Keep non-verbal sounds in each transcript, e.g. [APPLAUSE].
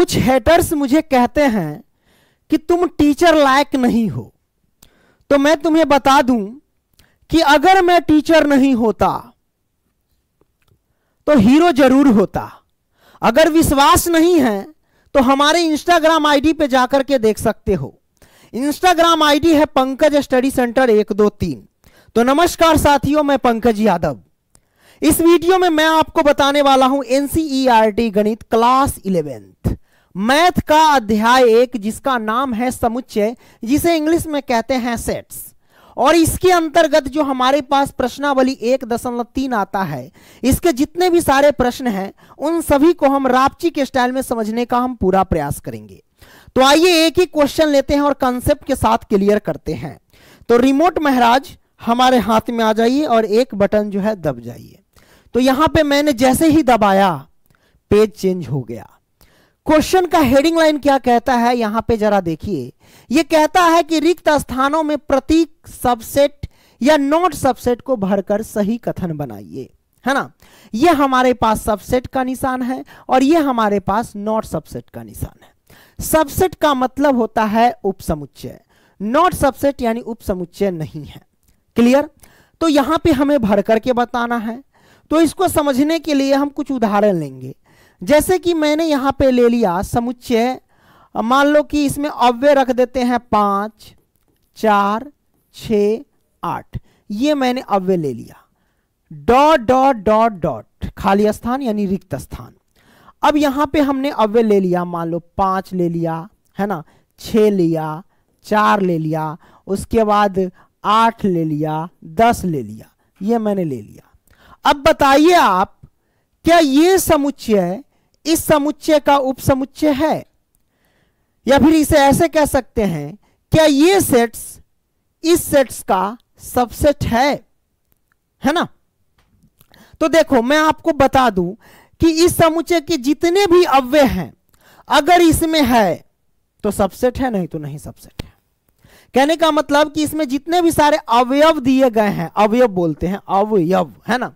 कुछ हेटर्स मुझे कहते हैं कि तुम टीचर लायक नहीं हो तो मैं तुम्हें बता दूं कि अगर मैं टीचर नहीं होता तो हीरो जरूर होता अगर विश्वास नहीं है तो हमारे इंस्टाग्राम आईडी पे जाकर के देख सकते हो इंस्टाग्राम आईडी है पंकज स्टडी सेंटर एक दो तीन तो नमस्कार साथियों मैं पंकज यादव इस वीडियो में मैं आपको बताने वाला हूं एनसीईआरटी e गणित क्लास इलेवेंथ मैथ का अध्याय एक जिसका नाम है समुच्चय जिसे इंग्लिश में कहते हैं सेट्स और इसके अंतर्गत जो हमारे पास प्रश्नावली एक दशमलव तीन आता है इसके जितने भी सारे प्रश्न हैं उन सभी को हम रापची के स्टाइल में समझने का हम पूरा प्रयास करेंगे तो आइए एक ही क्वेश्चन लेते हैं और कंसेप्ट के साथ क्लियर करते हैं तो रिमोट महाराज हमारे हाथ में आ जाइए और एक बटन जो है दब जाइए तो यहां पे मैंने जैसे ही दबाया पेज चेंज हो गया क्वेश्चन का हेडिंग लाइन क्या कहता है यहां पे जरा देखिए यह कहता है कि रिक्त स्थानों में प्रतीक सबसेट या नॉट सबसेट को भरकर सही कथन बनाइए है ना ये हमारे पास सबसेट का निशान है और ये हमारे पास नॉट सबसेट का निशान है सबसेट का मतलब होता है उपसमुच्चय नॉट सबसेट यानी उपसमुच्चय नहीं है क्लियर तो यहां पे हमें भर करके बताना है तो इसको समझने के लिए हम कुछ उदाहरण लेंगे जैसे कि मैंने यहाँ पे ले लिया समुच्चय मान लो कि इसमें अव्य रख देते हैं पाँच चार छ आठ ये मैंने अव्य ले लिया डॉट डॉट डॉट डॉट खाली स्थान यानी रिक्त स्थान अब यहाँ पे हमने अव्य ले लिया मान लो पाँच ले लिया है ना छ लिया चार ले लिया उसके बाद आठ ले लिया दस ले लिया ये मैंने ले लिया अब बताइए आप क्या ये समुच्चय इस समुच्चय का उपसमुच्चय है या फिर इसे ऐसे कह सकते हैं क्या ये सेट्स इस सेट्स का सबसेट है है ना तो देखो मैं आपको बता दूं कि इस समुच्चय के जितने भी अव्यय हैं अगर इसमें है तो सबसेट है नहीं तो नहीं सबसेट है कहने का मतलब कि इसमें जितने भी सारे अवयव दिए गए हैं अवयव बोलते हैं अवयव है ना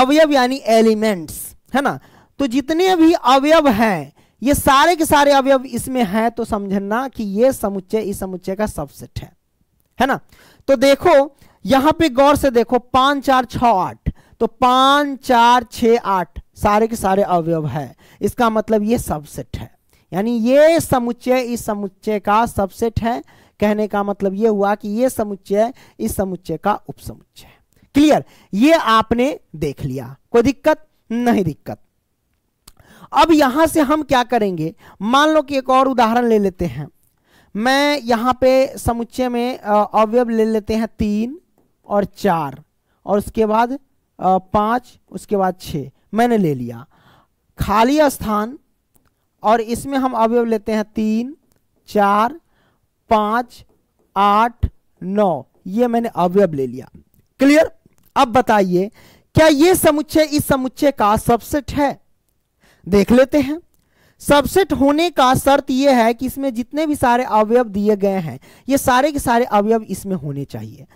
अवयव यानी एलिमेंट्स है ना तो जितने भी अवयव हैं ये सारे के सारे अवयव इसमें हैं तो समझना कि ये समुच्चय इस समुच्चय का सबसेट है है ना तो देखो यहां पे गौर से देखो पांच चार छ आठ तो पांच चार छ आठ सारे के सारे अवयव है इसका मतलब ये सबसेट है यानी ये समुच्चय इस समुच्चय का सबसेट है कहने का मतलब ये हुआ कि ये समुच्चय इस समुच्चय का उपसमुच्चय क्लियर ये आपने देख लिया कोई दिक्कत नहीं दिक्कत अब यहां से हम क्या करेंगे मान लो कि एक और उदाहरण ले लेते हैं मैं यहां पे समुच्चय में अवयव ले लेते हैं तीन और चार और उसके बाद पांच उसके बाद छ मैंने ले लिया खाली स्थान और इसमें हम अवयव लेते हैं तीन चार पांच आठ नौ ये मैंने अवयव ले लिया क्लियर अब बताइए क्या ये समुच्चय इस समुच्चय का सबसेट है देख लेते हैं सबसेट होने का शर्त यह है कि इसमें जितने भी सारे अवयव दिए गए हैं ये सारे के सारे अवयव इसमें होने चाहिए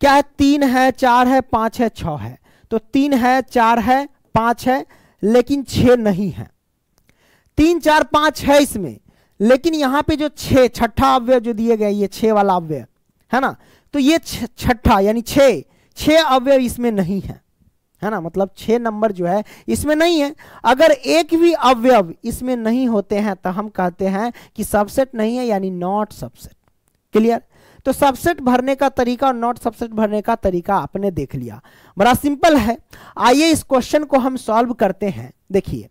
क्या है तीन है चार है पांच है छ है तो तीन है चार है पांच है लेकिन छ नहीं है तीन चार पांच है इसमें लेकिन यहां पे जो छे छठा अव्यय जो दिए गए ये छः वाला अवय है ना तो ये छठा यानी छे छे अवय इसमें नहीं है है ना मतलब छह नंबर जो है इसमें नहीं है अगर एक भी अवयव इसमें नहीं होते हैं तो हम कहते हैं कि सबसेट नहीं है यानी नॉट सबसेट क्लियर तो सबसेट भरने का तरीका और नॉट सबसेट भरने का तरीका आपने देख लिया बड़ा सिंपल है आइए इस क्वेश्चन को हम सॉल्व करते हैं देखिए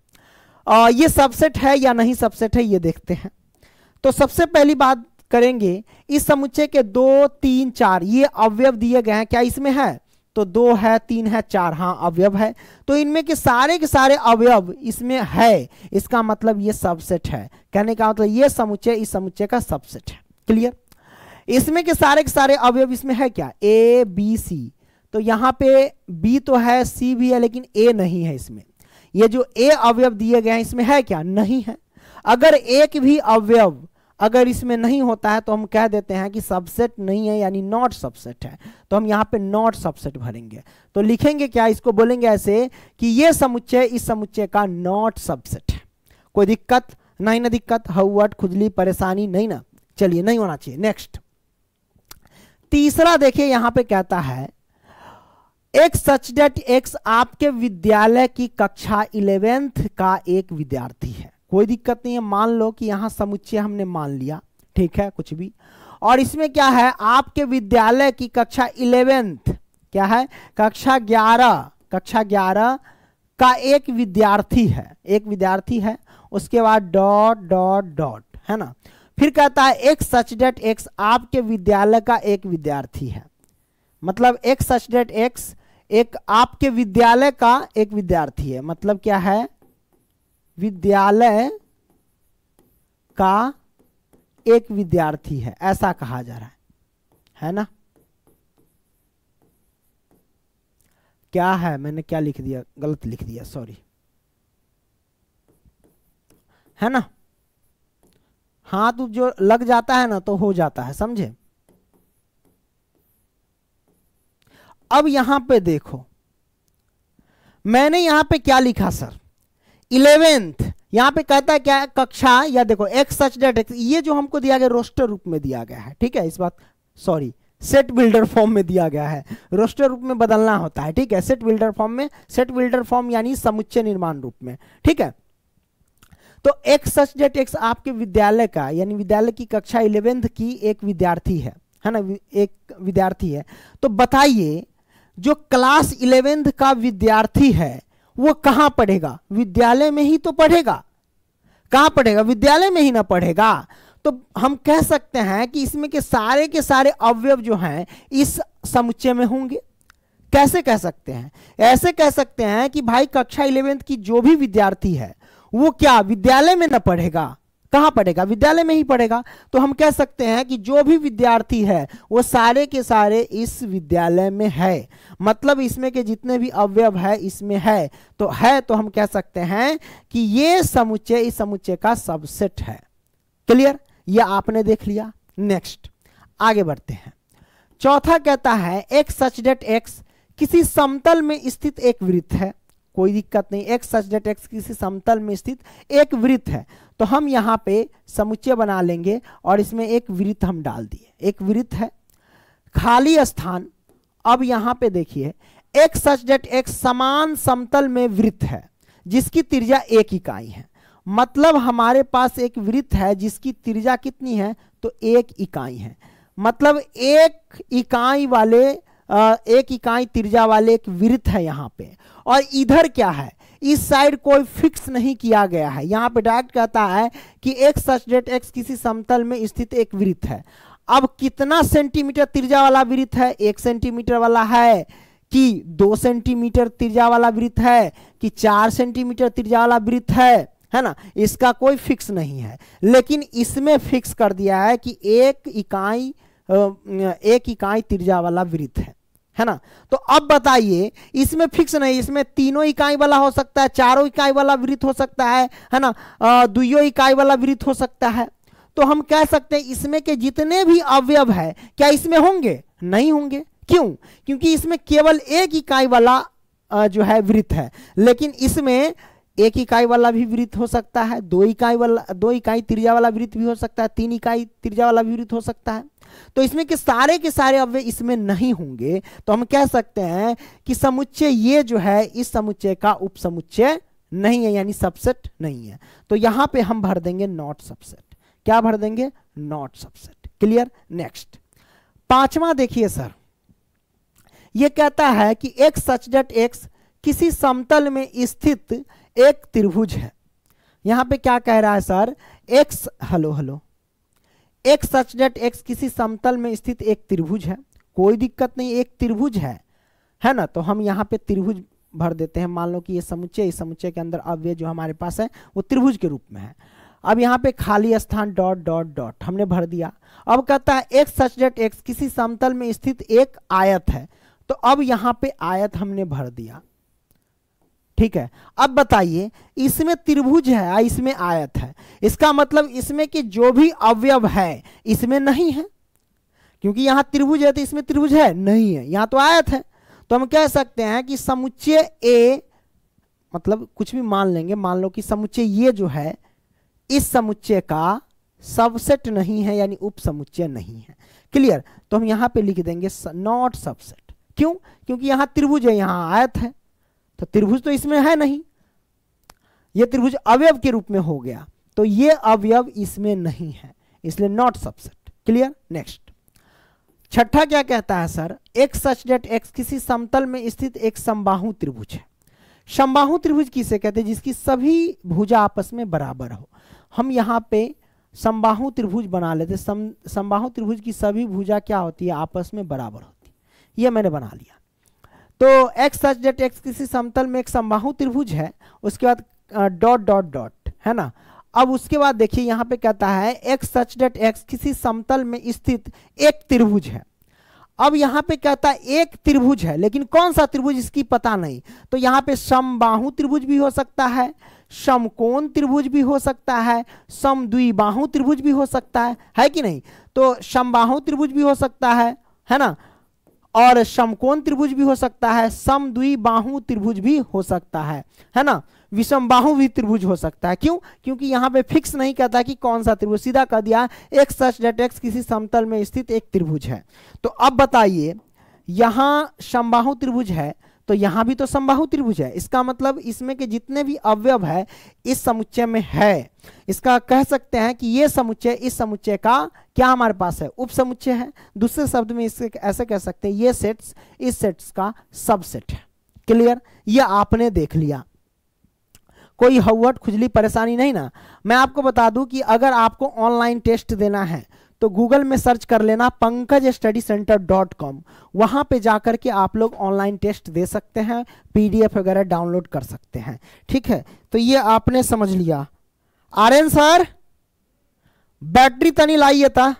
ये सबसेट है या नहीं सबसेट है ये देखते हैं तो सबसे पहली बात करेंगे इस समुच्चय के दो तीन चार ये अवयव दिए गए हैं क्या इसमें है तो दो है तीन है चार हाँ अवयव है तो इनमें के सारे के सारे अवयव इसमें है इसका मतलब ये सबसेट है कहने का मतलब ये समुच्चय इस समुच्चय का सबसेट है क्लियर इसमें के सारे के सारे अवयव इसमें है क्या ए बी सी तो यहाँ पे बी तो है सी भी है लेकिन ए नहीं है इसमें ये जो ए अवयव दिए गए हैं इसमें है क्या नहीं है अगर एक भी अवयव अगर इसमें नहीं होता है तो हम कह देते हैं कि सबसेट नहीं है यानी नॉट सबसेट है तो हम यहाँ पे नॉट सबसेट भरेंगे तो लिखेंगे क्या इसको बोलेंगे ऐसे कि ये समुच्चय इस समुच्चय का नॉट सबसेट है कोई दिक्कत नहीं ना दिक्कत हवट खुजली परेशानी नहीं ना चलिए नहीं होना चाहिए नेक्स्ट तीसरा देखिए यहाँ पे कहता है एक सच डेट एक्स आपके विद्यालय की कक्षा इलेवेंथ का एक विद्यार्थी है कोई दिक्कत नहीं है मान लो कि यहाँ समुच्चय हमने मान लिया ठीक है कुछ भी और इसमें क्या है आपके विद्यालय की कक्षा इलेवेंथ क्या है कक्षा ग्यारह कक्षा ग्यारह का एक विद्यार्थी है एक विद्यार्थी है उसके बाद डॉट डॉट डॉट है ना फिर कहता है एक सच डेट एक्स आपके विद्यालय का एक विद्यार्थी है मतलब एक सच डेट एक्स एक आपके विद्यालय का एक विद्यार्थी है मतलब क्या है विद्यालय का एक विद्यार्थी है ऐसा कहा जा रहा है है ना क्या है मैंने क्या लिख दिया गलत लिख दिया सॉरी है ना हाथ तो जो लग जाता है ना तो हो जाता है समझे अब यहां पे देखो मैंने यहां पे क्या लिखा सर इलेवेंथ यहां पे कहता है क्या कक्षा या देखो एक्स सच डेट एक्स ये जो हमको दिया गया रोस्टर रूप में दिया गया है ठीक है इस बात सॉरी सेट बिल्डर फॉर्म में दिया गया है रोस्टर रूप में बदलना होता है ठीक है सेट बिल्डर फॉर्म में सेट बिल्डर फॉर्म यानी समुच्चय निर्माण रूप में ठीक है तो एक सच डेट एक्स आपके विद्यालय का यानी विद्यालय की कक्षा इलेवेंथ की एक विद्यार्थी है है ना एक विद्यार्थी है तो बताइए जो क्लास इलेवेंथ का विद्यार्थी है वो कहां पढ़ेगा विद्यालय में ही तो पढ़ेगा कहां पढ़ेगा विद्यालय में ही ना पढ़ेगा तो हम कह सकते हैं कि इसमें के सारे के सारे अवयव जो हैं इस समुच्चय में होंगे कैसे कह सकते हैं ऐसे कह सकते हैं कि भाई कक्षा इलेवेंथ की जो भी विद्यार्थी है वो क्या विद्यालय में ना पढ़ेगा कहाँ पढ़ेगा विद्यालय में ही पढ़ेगा तो हम कह सकते हैं कि जो भी विद्यार्थी है वो सारे के सारे इस विद्यालय में है मतलब इसमें के जितने भी अवयव है इसमें है तो है तो हम कह सकते हैं कि ये समुच्चय इस समुच्चय का सबसेट है क्लियर ये आपने देख लिया नेक्स्ट आगे बढ़ते हैं चौथा कहता है एक सच डेट एक्स किसी समतल में स्थित एक वृत्त है कोई दिक्कत नहीं एक सच डेट एक्स किसी समतल में स्थित एक वृत्त है तो हम यहाँ पे समुच्चय बना लेंगे और इसमें एक वृत्त हम डाल दिए एक वृत्त है खाली स्थान अब यहाँ पे देखिए एक सच डेट एक समान समतल में वृत्त है जिसकी त्रिज्या एक इकाई है मतलब हमारे पास एक वृत्त है जिसकी त्रिज्या कितनी है तो एक इकाई है मतलब एक इकाई वाले एक इकाई त्रिज्या वाले एक वृत्त है यहाँ पे और इधर क्या है इस साइड कोई फिक्स नहीं किया गया है यहाँ पे डायरेक्ट कहता है कि एक सच डेट एक्स किसी समतल में स्थित एक वृत्त है अब कितना सेंटीमीटर तिरजा वाला वृत्त है एक सेंटीमीटर वाला है कि दो सेंटीमीटर तिरजा वाला वृत्त है कि चार सेंटीमीटर तिरजा वाला वृत्त है है ना इसका कोई फिक्स नहीं है लेकिन इसमें फिक्स कर दिया है कि एक इकाई एक इकाई तिरजा वाला वृत्त है है ना तो अब बताइए इसमें फिक्स नहीं इसमें तीनों इकाई वाला हो सकता है चारों इकाई वाला वृत्त हो सकता है है ना दुइयों इकाई वाला वृत्त हो सकता है तो हम कह सकते हैं इसमें के जितने भी अवयव है क्या इसमें होंगे नहीं होंगे क्यों क्योंकि इसमें केवल एक इकाई वाला जो है वृत्त है लेकिन इसमें एक इकाई वाला भी वृत्त हो सकता है दो इकाई वाला दो इकाई त्रिज्या वाला वृत्त भी हो सकता है तीन इकाई त्रिज्या वाला भी वृत्त हो सकता है तो इसमें के सारे के सारे अव्य इसमें नहीं होंगे तो हम कह सकते हैं कि समुच्चय ये जो है इस समुच्चय का उपसमुच्चय नहीं है यानी सबसेट नहीं है तो यहां पे हम भर देंगे नॉट सबसेट क्या भर देंगे नॉट सबसेट क्लियर नेक्स्ट पांचवा देखिए सर यह कहता है कि एक सच डेट एक्स किसी समतल में स्थित एक त्रिभुज है यहां पे क्या कह रहा है sir x hello hello x such that x किसी समतल में स्थित एक त्रिभुज है कोई दिक्कत नहीं एक त्रिभुज है है ना तो हम यहाँ पे त्रिभुज भर देते हैं मान लो कि ये समुच्चय इस समुच्चय के अंदर अव्यय जो हमारे पास है वो त्रिभुज के रूप में है अब यहाँ पे खाली स्थान डॉट डॉट डॉट हमने भर दिया अब कहता है एक्स सच डेट एक्स किसी समतल में स्थित एक आयत है तो अब यहाँ पे आयत हमने भर दिया ठीक है अब बताइए इसमें त्रिभुज है इसमें आयत है इसका मतलब इसमें कि जो भी अवयव है इसमें नहीं है क्योंकि यहां त्रिभुज है तो इसमें त्रिभुज है नहीं है यहां तो आयत है तो हम कह सकते हैं कि समुच्चय ए मतलब कुछ भी मान लेंगे मान लो कि समुच्चय ये जो है इस समुच्चय का सबसेट नहीं है यानी उप समुच्चय नहीं है क्लियर तो हम यहां पे लिख देंगे नॉट सबसेट क्यों क्योंकि यहां त्रिभुज है यहां आयत है तो त्रिभुज तो इसमें है नहीं ये त्रिभुज अवयव के रूप में हो गया तो ये अवयव इसमें नहीं है इसलिए नॉट सबसेट क्लियर नेक्स्ट छठा क्या कहता है सर एक सच डेट एक्स किसी समतल में स्थित एक समबाहु त्रिभुज है समबाहु त्रिभुज किसे कहते हैं जिसकी सभी भुजा आपस में बराबर हो हम यहाँ पे समबाहु त्रिभुज बना लेते सम समबाहु त्रिभुज की सभी भुजा क्या होती है आपस में बराबर होती है ये मैंने बना लिया तो एक्स सच डेट एक्स किसी समतल में एक समबाहु त्रिभुज है उसके बाद डॉट डॉट डॉट है ना अब उसके बाद देखिए यहाँ पे कहता है एक्स सच डेट एक्स किसी समतल में स्थित एक त्रिभुज है अब यहाँ पे कहता है एक त्रिभुज है लेकिन कौन सा त्रिभुज इसकी पता नहीं तो यहाँ पे समबाहु त्रिभुज भी हो सकता है समकोण त्रिभुज भी हो सकता है समद्विबाहु त्रिभुज भी हो सकता है है कि नहीं तो समबाहु त्रिभुज भी हो सकता है है ना और समकोण त्रिभुज भी हो सकता है समद्वि बाहु त्रिभुज भी हो सकता है है ना विषम बाहु भी त्रिभुज हो सकता है क्यों क्योंकि यहाँ पे फिक्स नहीं कहता कि कौन सा त्रिभुज सीधा कह दिया एक सच डेट एक्स किसी समतल में स्थित एक त्रिभुज है तो अब बताइए यहाँ समबाहु त्रिभुज है तो यहाँ भी तो समबाहु त्रिभुज है इसका मतलब इसमें के जितने भी अवयव है इस समुच्चय में है इसका कह सकते हैं कि ये समुच्चय इस समुच्चय का क्या हमारे पास है उप समुच्चय है दूसरे शब्द में इसे ऐसे कह सकते हैं ये सेट्स इस सेट्स का सबसेट है क्लियर ये आपने देख लिया कोई हवट खुजली परेशानी नहीं ना मैं आपको बता दूं कि अगर आपको ऑनलाइन टेस्ट देना है तो गूगल में सर्च कर लेना Pankaj study centre dot com वहाँ पर जाकर के आप लोग ऑनलाइन टेस्ट दे सकते हैं पीडीएफ वगैरह डाउनलोड कर सकते हैं ठीक है तो ये आपने समझ लिया आर्यन सर बैटरी तनी लाइए था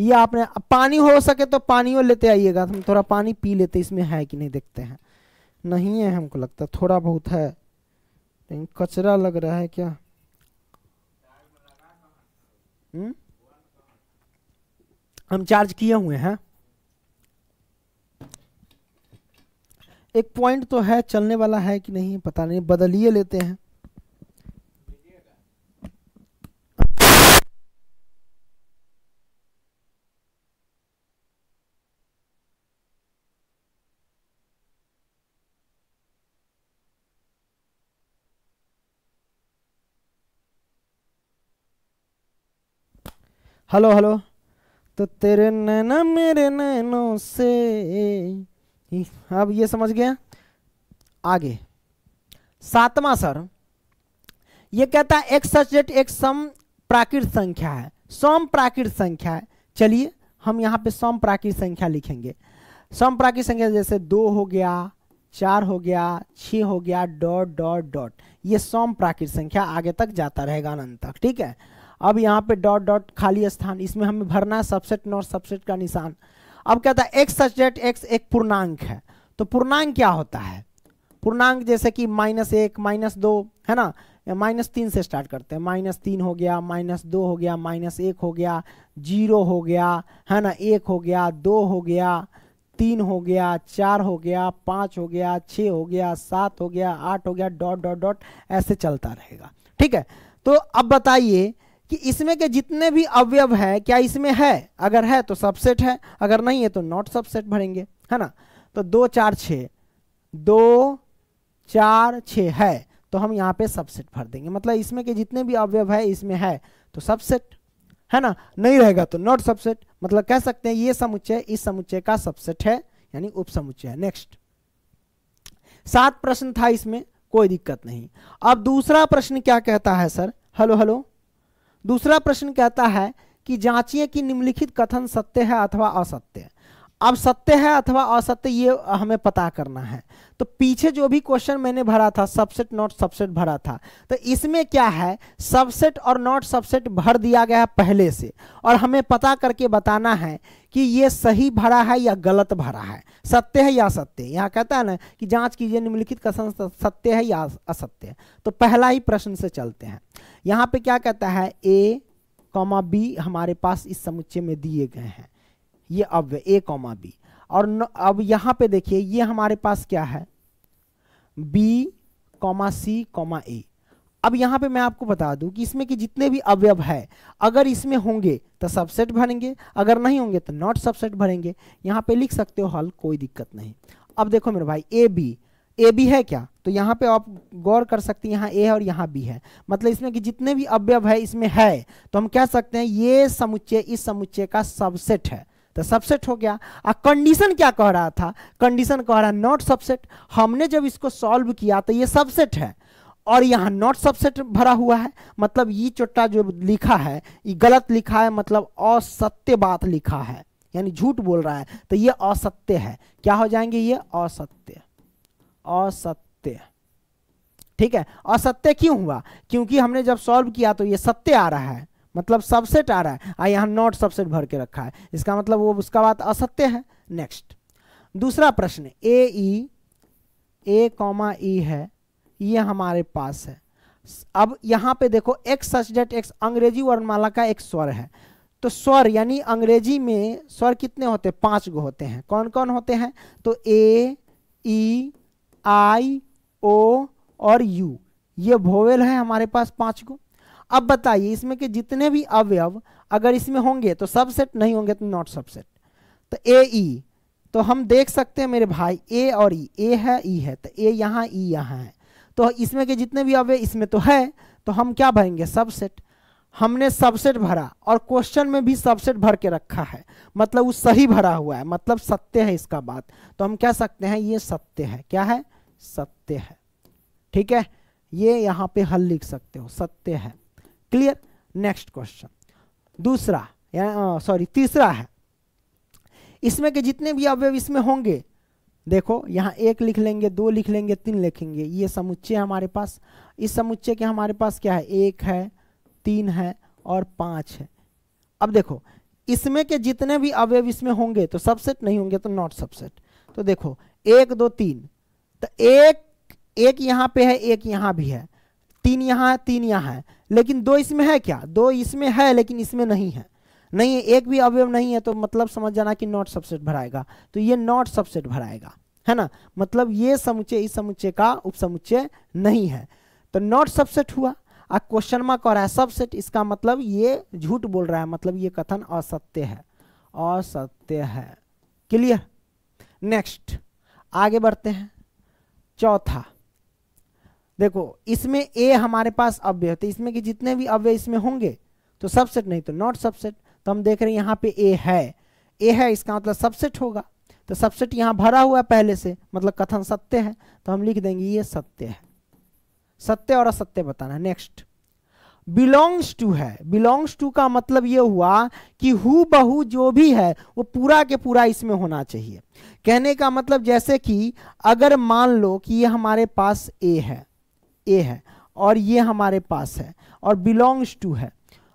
ये आपने पानी हो सके तो पानी लेते आइएगा हम थोड़ा पानी पी लेते इसमें है कि नहीं देखते हैं नहीं है हमको लगता थोड़ा बहुत है कचरा लग रहा है क्या हम्म? हम चार्ज किए हुए हैं एक पॉइंट तो है चलने वाला है कि नहीं पता नहीं बदलिए लेते हैं हेलो हेलो तो तेरे नैना मेरे नैनों से अब ये समझ गया आगे सातवा सर ये कहता है एक सच डेट एक सम प्राकृत संख्या है सम प्राकृत संख्या है चलिए हम यहाँ पे सम प्राकृत संख्या लिखेंगे सम प्राकृत संख्या जैसे दो हो गया चार हो गया छ हो गया डॉट डॉट डॉट ये सम प्राकृत संख्या आगे तक जाता रहेगा अनंत तक ठीक है अब यहाँ पे डॉट डॉट खाली स्थान इसमें हमें भरना है सबसेट नॉट सबसेट का निशान अब क्या था एक्स सबसेट एक्स एक पूर्णांक है तो पूर्णांक क्या होता है पूर्णांक जैसे कि माइनस एक माइनस दो है ना माइनस तीन से स्टार्ट करते हैं माइनस तीन हो गया माइनस दो हो गया माइनस एक हो गया जीरो हो गया है ना एक हो गया दो हो गया तीन हो गया चार हो गया पाँच हो गया छः हो गया सात हो गया आठ हो गया डॉट डॉट डॉट ऐसे चलता रहेगा ठीक है तो अब बताइए कि इसमें के जितने भी अवयव है क्या इसमें है अगर है तो सबसेट है अगर नहीं है तो नॉट सबसेट भरेंगे है ना तो दो चार छ दो चार छ है तो हम यहाँ पे सबसेट भर देंगे मतलब इसमें के जितने भी अवयव है इसमें है तो सबसेट है ना नहीं रहेगा तो नॉट सबसेट मतलब कह सकते हैं ये समुच्चय इस समुच्चय का सबसेट है यानी उप समुच्चय है नेक्स्ट सात प्रश्न था इसमें कोई दिक्कत नहीं अब दूसरा प्रश्न क्या कहता है सर हेलो हेलो दूसरा प्रश्न कहता है कि जांचिए कि निम्नलिखित कथन सत्य है अथवा असत्य अब सत्य है अथवा असत्य ये हमें पता करना है तो पीछे जो भी क्वेश्चन मैंने भरा था सबसेट नॉट सबसेट भरा था तो इसमें क्या है सबसेट और नॉट सबसेट भर दिया गया है पहले से और हमें पता करके बताना है कि ये सही भरा है या गलत भरा है सत्य है या असत्य यहाँ कहता है ना कि जांच कीजिए निम्नलिखित कथन सत्य है या असत्य तो पहला ही प्रश्न से चलते हैं यहाँ पे क्या कहता है ए कॉमा बी हमारे पास इस समुच्चय में दिए गए हैं ये अव्यय ए कॉमा बी और न, अब यहाँ पे देखिए ये हमारे पास क्या है B comma C comma A अब यहाँ पे मैं आपको बता दूं कि इसमें कि जितने भी अवयव है अगर इसमें होंगे तो सबसेट भरेंगे अगर नहीं होंगे तो नॉट सबसेट भरेंगे यहाँ पे लिख सकते हो हल कोई दिक्कत नहीं अब देखो मेरे भाई ए बी ए बी है क्या तो यहाँ पे आप गौर कर सकते हैं यहाँ ए है और यहाँ बी है मतलब इसमें कि जितने भी अवयव है इसमें है तो हम कह सकते हैं ये समुच्चय इस समुच्चय का सबसेट है तो सबसेट हो गया और कंडीशन क्या कह रहा था कंडीशन कह रहा नॉट सबसेट हमने जब इसको सॉल्व किया तो ये सबसेट है और यहाँ नॉट सबसेट भरा हुआ है मतलब ये चोटा जो लिखा है ये गलत लिखा है मतलब असत्य बात लिखा है यानी झूठ बोल रहा है तो ये असत्य है क्या हो जाएंगे ये असत्य असत्य ठीक है असत्य क्यों हुआ क्योंकि हमने जब सॉल्व किया तो ये सत्य आ रहा है मतलब सबसेट आ रहा है और यहाँ नॉट सबसेट भर के रखा है इसका मतलब वो उसका बात असत्य है नेक्स्ट दूसरा प्रश्न ए ई ए कॉमा ई है ये हमारे पास है अब यहाँ पे देखो एक्स सच डेट एक्स अंग्रेजी वर्णमाला का एक स्वर है तो स्वर यानी अंग्रेजी में स्वर कितने होते हैं पाँच गो होते हैं कौन कौन होते हैं तो ए ई आई ओ और यू ये भोवेल है हमारे पास पाँच गो अब बताइए इसमें के जितने भी अवयव अगर इसमें होंगे तो सबसेट नहीं होंगे तो नॉट सबसेट तो ए ई e। तो हम देख सकते हैं मेरे भाई ए और ई e। ए है ई e है तो ए यहाँ ई यहाँ है तो इसमें के जितने भी अवयव इसमें तो है तो हम क्या भरेंगे सबसेट हमने सबसेट भरा और क्वेश्चन में भी सबसेट भर के रखा है मतलब वो सही भरा हुआ है मतलब सत्य है इसका बात तो हम कह सकते हैं ये सत्य है क्या है सत्य है ठीक है ये यहाँ पे हल लिख सकते हो सत्य है क्लियर नेक्स्ट क्वेश्चन दूसरा सॉरी तीसरा है इसमें के जितने भी अवयव इसमें होंगे देखो यहाँ एक लिख लेंगे दो लिख लेंगे तीन लिखेंगे ये समुच्चय हमारे पास इस समुच्चय के हमारे पास क्या है एक है तीन है और पांच है अब देखो इसमें के जितने भी अवयव इसमें होंगे तो सबसेट नहीं होंगे तो नॉट सबसेट तो देखो एक दो तीन तो एक एक यहाँ पे है एक यहाँ भी है तीन यहाँ है तीन यहाँ है लेकिन दो इसमें है क्या दो इसमें है लेकिन इसमें नहीं है नहीं एक भी अवयव नहीं है तो मतलब समझ जाना कि नॉट सबसेट भराएगा तो ये नॉट सबसेट भराएगा है ना मतलब ये समुच्चय इस समुच्चय का उपसमुच्चय नहीं है तो नॉट सबसेट हुआ आ क्वेश्चन मार्क कह रहा है सबसेट इसका मतलब ये झूठ बोल रहा है मतलब ये कथन असत्य है असत्य है क्लियर नेक्स्ट आगे बढ़ते हैं चौथा देखो इसमें ए हमारे पास अव्यय तो इसमें कि जितने भी अव्यय इसमें होंगे तो सबसेट नहीं तो नॉट सबसेट तो हम देख रहे हैं यहाँ पे ए है ए है इसका मतलब सबसेट होगा तो सबसेट यहाँ भरा हुआ है पहले से मतलब कथन सत्य है तो हम लिख देंगे ये सत्य है सत्य और असत्य बताना नेक्स्ट बिलोंग्स टू है बिलोंग्स टू का मतलब ये हुआ कि हु बहु जो भी है वो पूरा के पूरा इसमें होना चाहिए कहने का मतलब जैसे कि अगर मान लो कि ये हमारे पास ए है ए है और ये हमारे पास है और बिलोंग्स टू है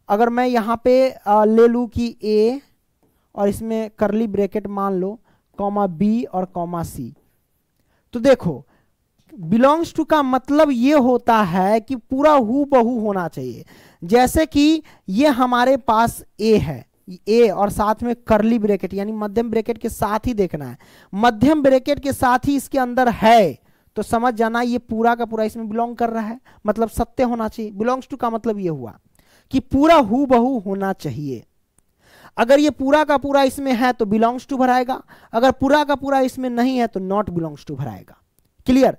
अगर मैं यहाँ पे आ, ले लूँ कि ए और इसमें करली ब्रैकेट मान लो कॉमा बी और कॉमा सी तो देखो बिलोंग्स टू का मतलब ये होता है कि पूरा हु बहु होना चाहिए जैसे कि ये हमारे पास ए है ए और साथ में करली ब्रैकेट यानी मध्यम ब्रैकेट के साथ ही देखना है मध्यम ब्रैकेट के साथ ही इसके अंदर है तो समझ जाना ये पूरा का पूरा इसमें बिलोंग कर रहा है मतलब सत्य होना चाहिए बिलोंग्स टू का मतलब ये हुआ कि पूरा हु बहु होना चाहिए अगर ये पूरा का पूरा इसमें है तो बिलोंग्स टू भराएगा अगर पूरा का पूरा इसमें नहीं है तो नॉट बिलोंग्स टू भराएगा क्लियर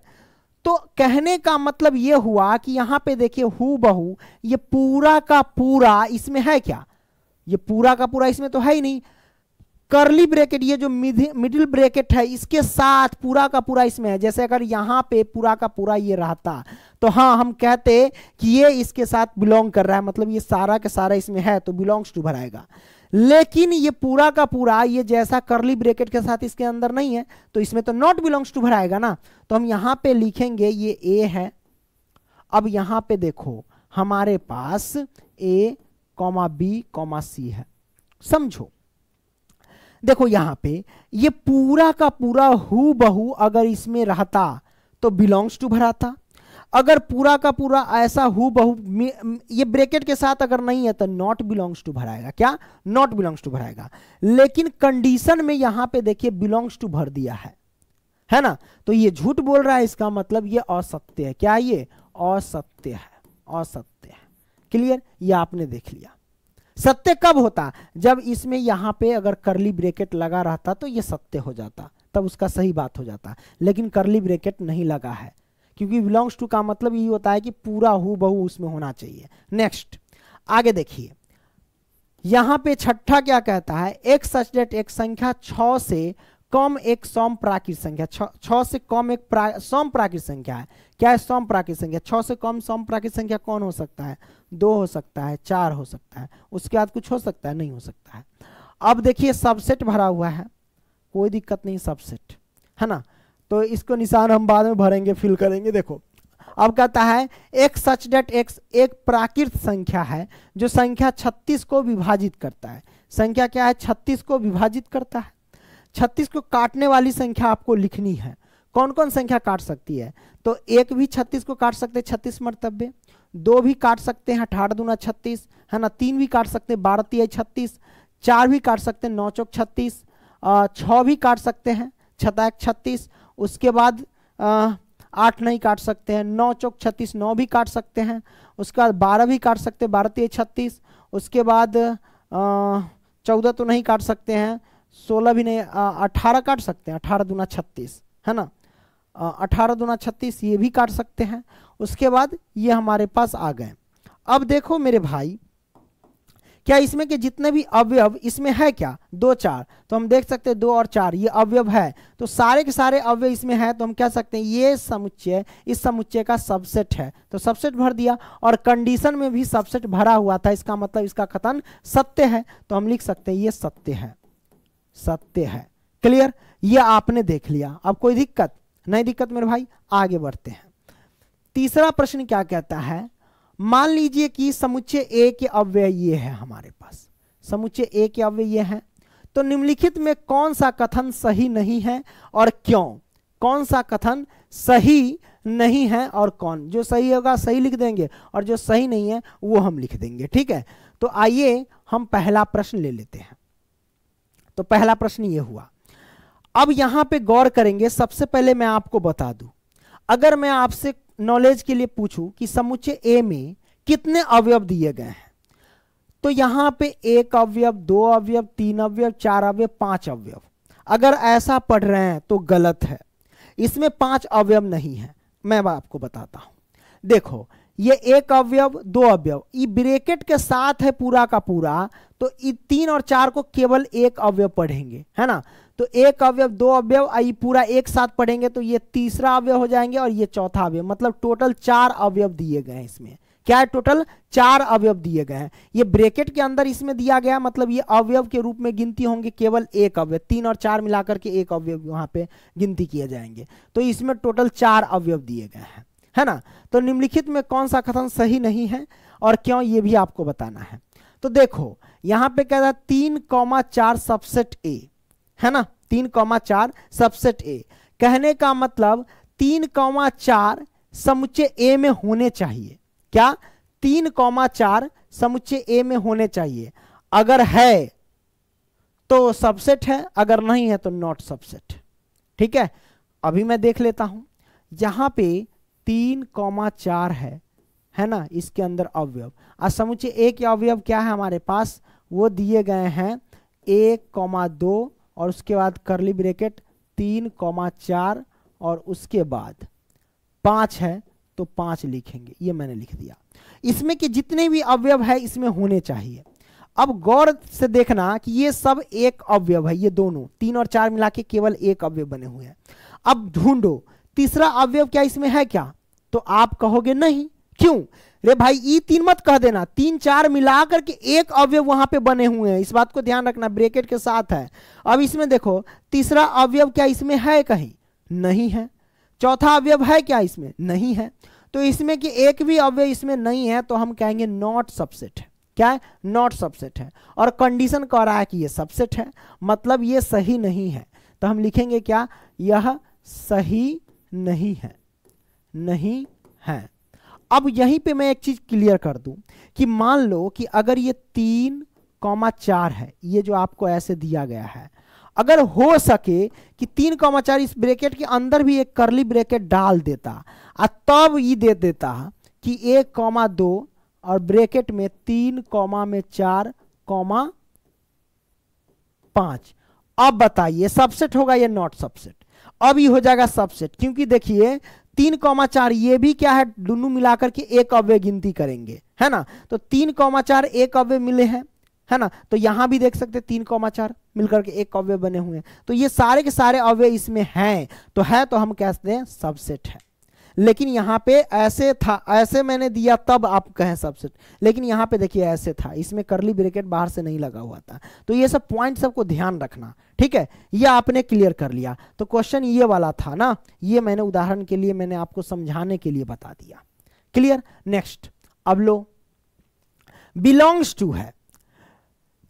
तो कहने का मतलब यह हुआ कि यहां पे देखिए हु बहु ये पूरा का पूरा इसमें है क्या ये पूरा का पूरा इसमें तो है ही नहीं करली ब्रेकेट ये जो मिडिल ब्रेकेट है इसके साथ पूरा का पूरा इसमें है जैसे अगर यहाँ पे पूरा का पूरा ये रहता तो हाँ हम कहते कि ये इसके साथ बिलोंग कर रहा है मतलब ये सारा के सारा इसमें है तो बिलोंग्स टू भराएगा लेकिन ये पूरा का पूरा ये जैसा करली ब्रेकेट के साथ इसके अंदर नहीं है तो इसमें तो नॉट बिलोंग्स टू भराएगा ना तो हम यहाँ पे लिखेंगे ये ए है अब यहाँ पे देखो हमारे पास A comma B comma C है समझो देखो यहाँ पे ये पूरा का पूरा हु बहु अगर इसमें रहता तो बिलोंग्स टू भराता अगर पूरा का पूरा ऐसा हु बहु ये ब्रेकेट के साथ अगर नहीं है तो नॉट बिलोंग्स टू भराएगा क्या नॉट बिलोंग्स टू भराएगा लेकिन कंडीशन में यहां पे देखिए बिलोंग्स टू भर दिया है है ना तो ये झूठ बोल रहा है इसका मतलब ये असत्य है क्या ये असत्य है असत्य है क्लियर ये आपने देख लिया सत्य कब होता जब इसमें यहाँ पे अगर करली ब्रेकेट लगा रहता तो ये सत्य हो जाता तब उसका सही बात हो जाता लेकिन करली ब्रेकेट नहीं लगा है क्योंकि बिलोंग्स टू का मतलब ये होता है कि पूरा हु बहु उसमें होना चाहिए नेक्स्ट आगे देखिए यहाँ पे छठा क्या कहता है एक सच डेट एक संख्या छ से कम एक सम प्राकृत संख्या छ से कम एक सम प्राकृत संख्या है क्या है सम प्राकृत संख्या छ से कम सम प्राकृत संख्या कौन हो सकता है दो हो सकता है चार हो सकता है उसके बाद कुछ हो सकता है नहीं हो सकता है अब देखिए सबसेट भरा हुआ है कोई दिक्कत नहीं सबसेट है ना तो इसको निशान हम बाद में भरेंगे फिल करेंगे देखो अब कहता है एक सच डेट एक्स एक प्राकृत संख्या है जो संख्या 36 को विभाजित करता है संख्या क्या है 36 को विभाजित करता है छत्तीस को काटने वाली संख्या आपको लिखनी है कौन कौन संख्या काट सकती है तो एक भी छत्तीस को काट सकते हैं छत्तीस मरतबे दो भी काट सकते हैं अठारह दूना छत्तीस है ना तीन भी काट सकते हैं बारह तीय छत्तीस चार भी काट सकते हैं नौ चौक छत्तीस छः भी काट सकते हैं एक छत्तीस उसके बाद आठ नहीं काट सकते हैं नौ चौक छत्तीस नौ भी काट सकते हैं उसके बाद बारह भी काट सकते हैं बारह तीय छत्तीस उसके बाद चौदह तो नहीं काट सकते हैं सोलह भी नहीं अठारह काट सकते हैं अठारह दुना छत्तीस है ना अठारह दुना छत्तीस ये भी काट सकते हैं उसके बाद ये हमारे पास आ गए अब देखो मेरे भाई क्या इसमें के जितने भी अवयव इसमें है क्या दो चार तो हम देख सकते हैं दो और चार ये अवयव है तो सारे के सारे अवयव इसमें है तो हम कह सकते हैं ये समुच्चय इस समुच्चय का सबसेट है तो सबसेट भर दिया और कंडीशन में भी सबसेट भरा हुआ था इसका मतलब इसका कथन सत्य है तो हम लिख सकते हैं ये सत्य है सत्य है क्लियर ये आपने देख लिया अब कोई दिक्कत नहीं दिक्कत मेरे भाई आगे बढ़ते हैं तीसरा प्रश्न क्या कहता है मान लीजिए कि समुच्चय ए के अव्यय ये है हमारे पास समुच्चय ए के अव्यय ये है तो निम्नलिखित में कौन सा कथन सही नहीं है और क्यों कौन सा कथन सही नहीं है और कौन जो सही होगा सही लिख देंगे और जो सही नहीं है वो हम लिख देंगे ठीक है तो आइए हम पहला प्रश्न ले लेते हैं तो पहला प्रश्न ये हुआ अब यहां पे गौर करेंगे सबसे पहले मैं आपको बता दूं अगर मैं आपसे नॉलेज के लिए पूछूं कि समुच्चय ए में कितने अवयव दिए गए हैं तो यहां पे एक अवयव दो अवयव तीन अवयव चार अवयव पांच अवयव अगर ऐसा पढ़ रहे हैं तो गलत है इसमें पांच अवयव नहीं है मैं आपको बताता हूं देखो ये एक अवयव दो अवयव ये ब्रेकेट के साथ है पूरा का पूरा तो ये तीन और चार को केवल एक अवयव पढ़ेंगे है ना तो एक अवयव दो अवयव आई पूरा एक साथ पढ़ेंगे तो ये तीसरा अवयव हो जाएंगे और ये चौथा अवयव मतलब टोटल चार अवयव दिए गए हैं इसमें क्या है टोटल चार अवयव दिए गए हैं ये ब्रेकेट के अंदर इसमें दिया गया मतलब ये अवयव के रूप में गिनती होंगे केवल एक अवयव तीन और चार मिलाकर के एक अवयव यहाँ पे गिनती किए जाएंगे तो इसमें टोटल चार अवयव दिए गए हैं है ना तो निम्नलिखित में कौन सा कथन सही नहीं है और क्यों ये भी आपको बताना है तो देखो यहां पे कहता है तीन कौमा चार सबसेट ए है ना तीन कौमा चार सबसेट ए कहने का मतलब तीन कौमा चार समुचे ए में होने चाहिए क्या तीन कौमा चार समुचे ए में होने चाहिए अगर है तो सबसेट है अगर नहीं है तो नॉट सबसेट ठीक है अभी मैं देख लेता हूं यहां पे तीन कौमा चार है है ना इसके अंदर अवयव और समुचे ए के अवयव क्या है हमारे पास वो दिए गए हैं एक कौमा दो और उसके बाद करली ब्रेकेट तीन कौमा चार और उसके बाद पाँच है तो पाँच लिखेंगे ये मैंने लिख दिया इसमें कि जितने भी अवयव है इसमें होने चाहिए अब गौर से देखना कि ये सब एक अवयव है ये दोनों तीन और चार मिला के केवल एक अवयव बने हुए हैं अब ढूंढो तीसरा अवयव क्या इसमें है क्या तो आप कहोगे नहीं क्यों रे भाई ई तीन मत कह देना तीन चार मिला करके एक अवयव वहां पे बने हुए हैं इस बात को ध्यान रखना ब्रेकेट के साथ है अब इसमें देखो तीसरा अवयव क्या इसमें है कहीं नहीं है चौथा अवयव है क्या इसमें नहीं है तो इसमें कि एक भी अवयव इसमें नहीं है तो हम कहेंगे नॉट सबसेट है क्या है नॉट सबसेट है और कंडीशन कह रहा है कि ये सबसेट है मतलब ये सही नहीं है तो हम लिखेंगे क्या यह सही नहीं है नहीं है अब यहीं पे मैं एक चीज क्लियर कर दूं कि मान लो कि अगर ये तीन कौमा चार है ये जो आपको ऐसे दिया गया है अगर हो सके कि तीन कौमा चार इस ब्रेकेट के अंदर भी एक करली ब्रेकेट डाल देता और तब ये दे देता कि एक कौमा दो और ब्रेकेट में तीन कौमा में चार कौमा पांच अब बताइए सबसेट होगा या नॉट सबसेट अब ये हो जाएगा सबसेट क्योंकि देखिए तीन कौमा चार ये भी क्या है दोनों मिलाकर के एक अव्य गिनती करेंगे है ना तो तीन कौमा चार एक अव्य मिले हैं है ना तो यहां भी देख सकते तीन कौमा चार मिलकर के एक अव्य बने हुए हैं तो ये सारे के सारे अव्य इसमें हैं तो है तो हम कहते हैं सबसेट है लेकिन यहाँ पे ऐसे था ऐसे मैंने दिया तब आप कहें सबसेट लेकिन यहाँ पे देखिए ऐसे था इसमें करली ब्रेकेट बाहर से नहीं लगा हुआ था तो ये सब पॉइंट सबको ध्यान रखना ठीक है ये आपने क्लियर कर लिया तो क्वेश्चन ये वाला था ना ये मैंने उदाहरण के लिए मैंने आपको समझाने के लिए बता दिया क्लियर नेक्स्ट अब लो बिलोंग्स टू है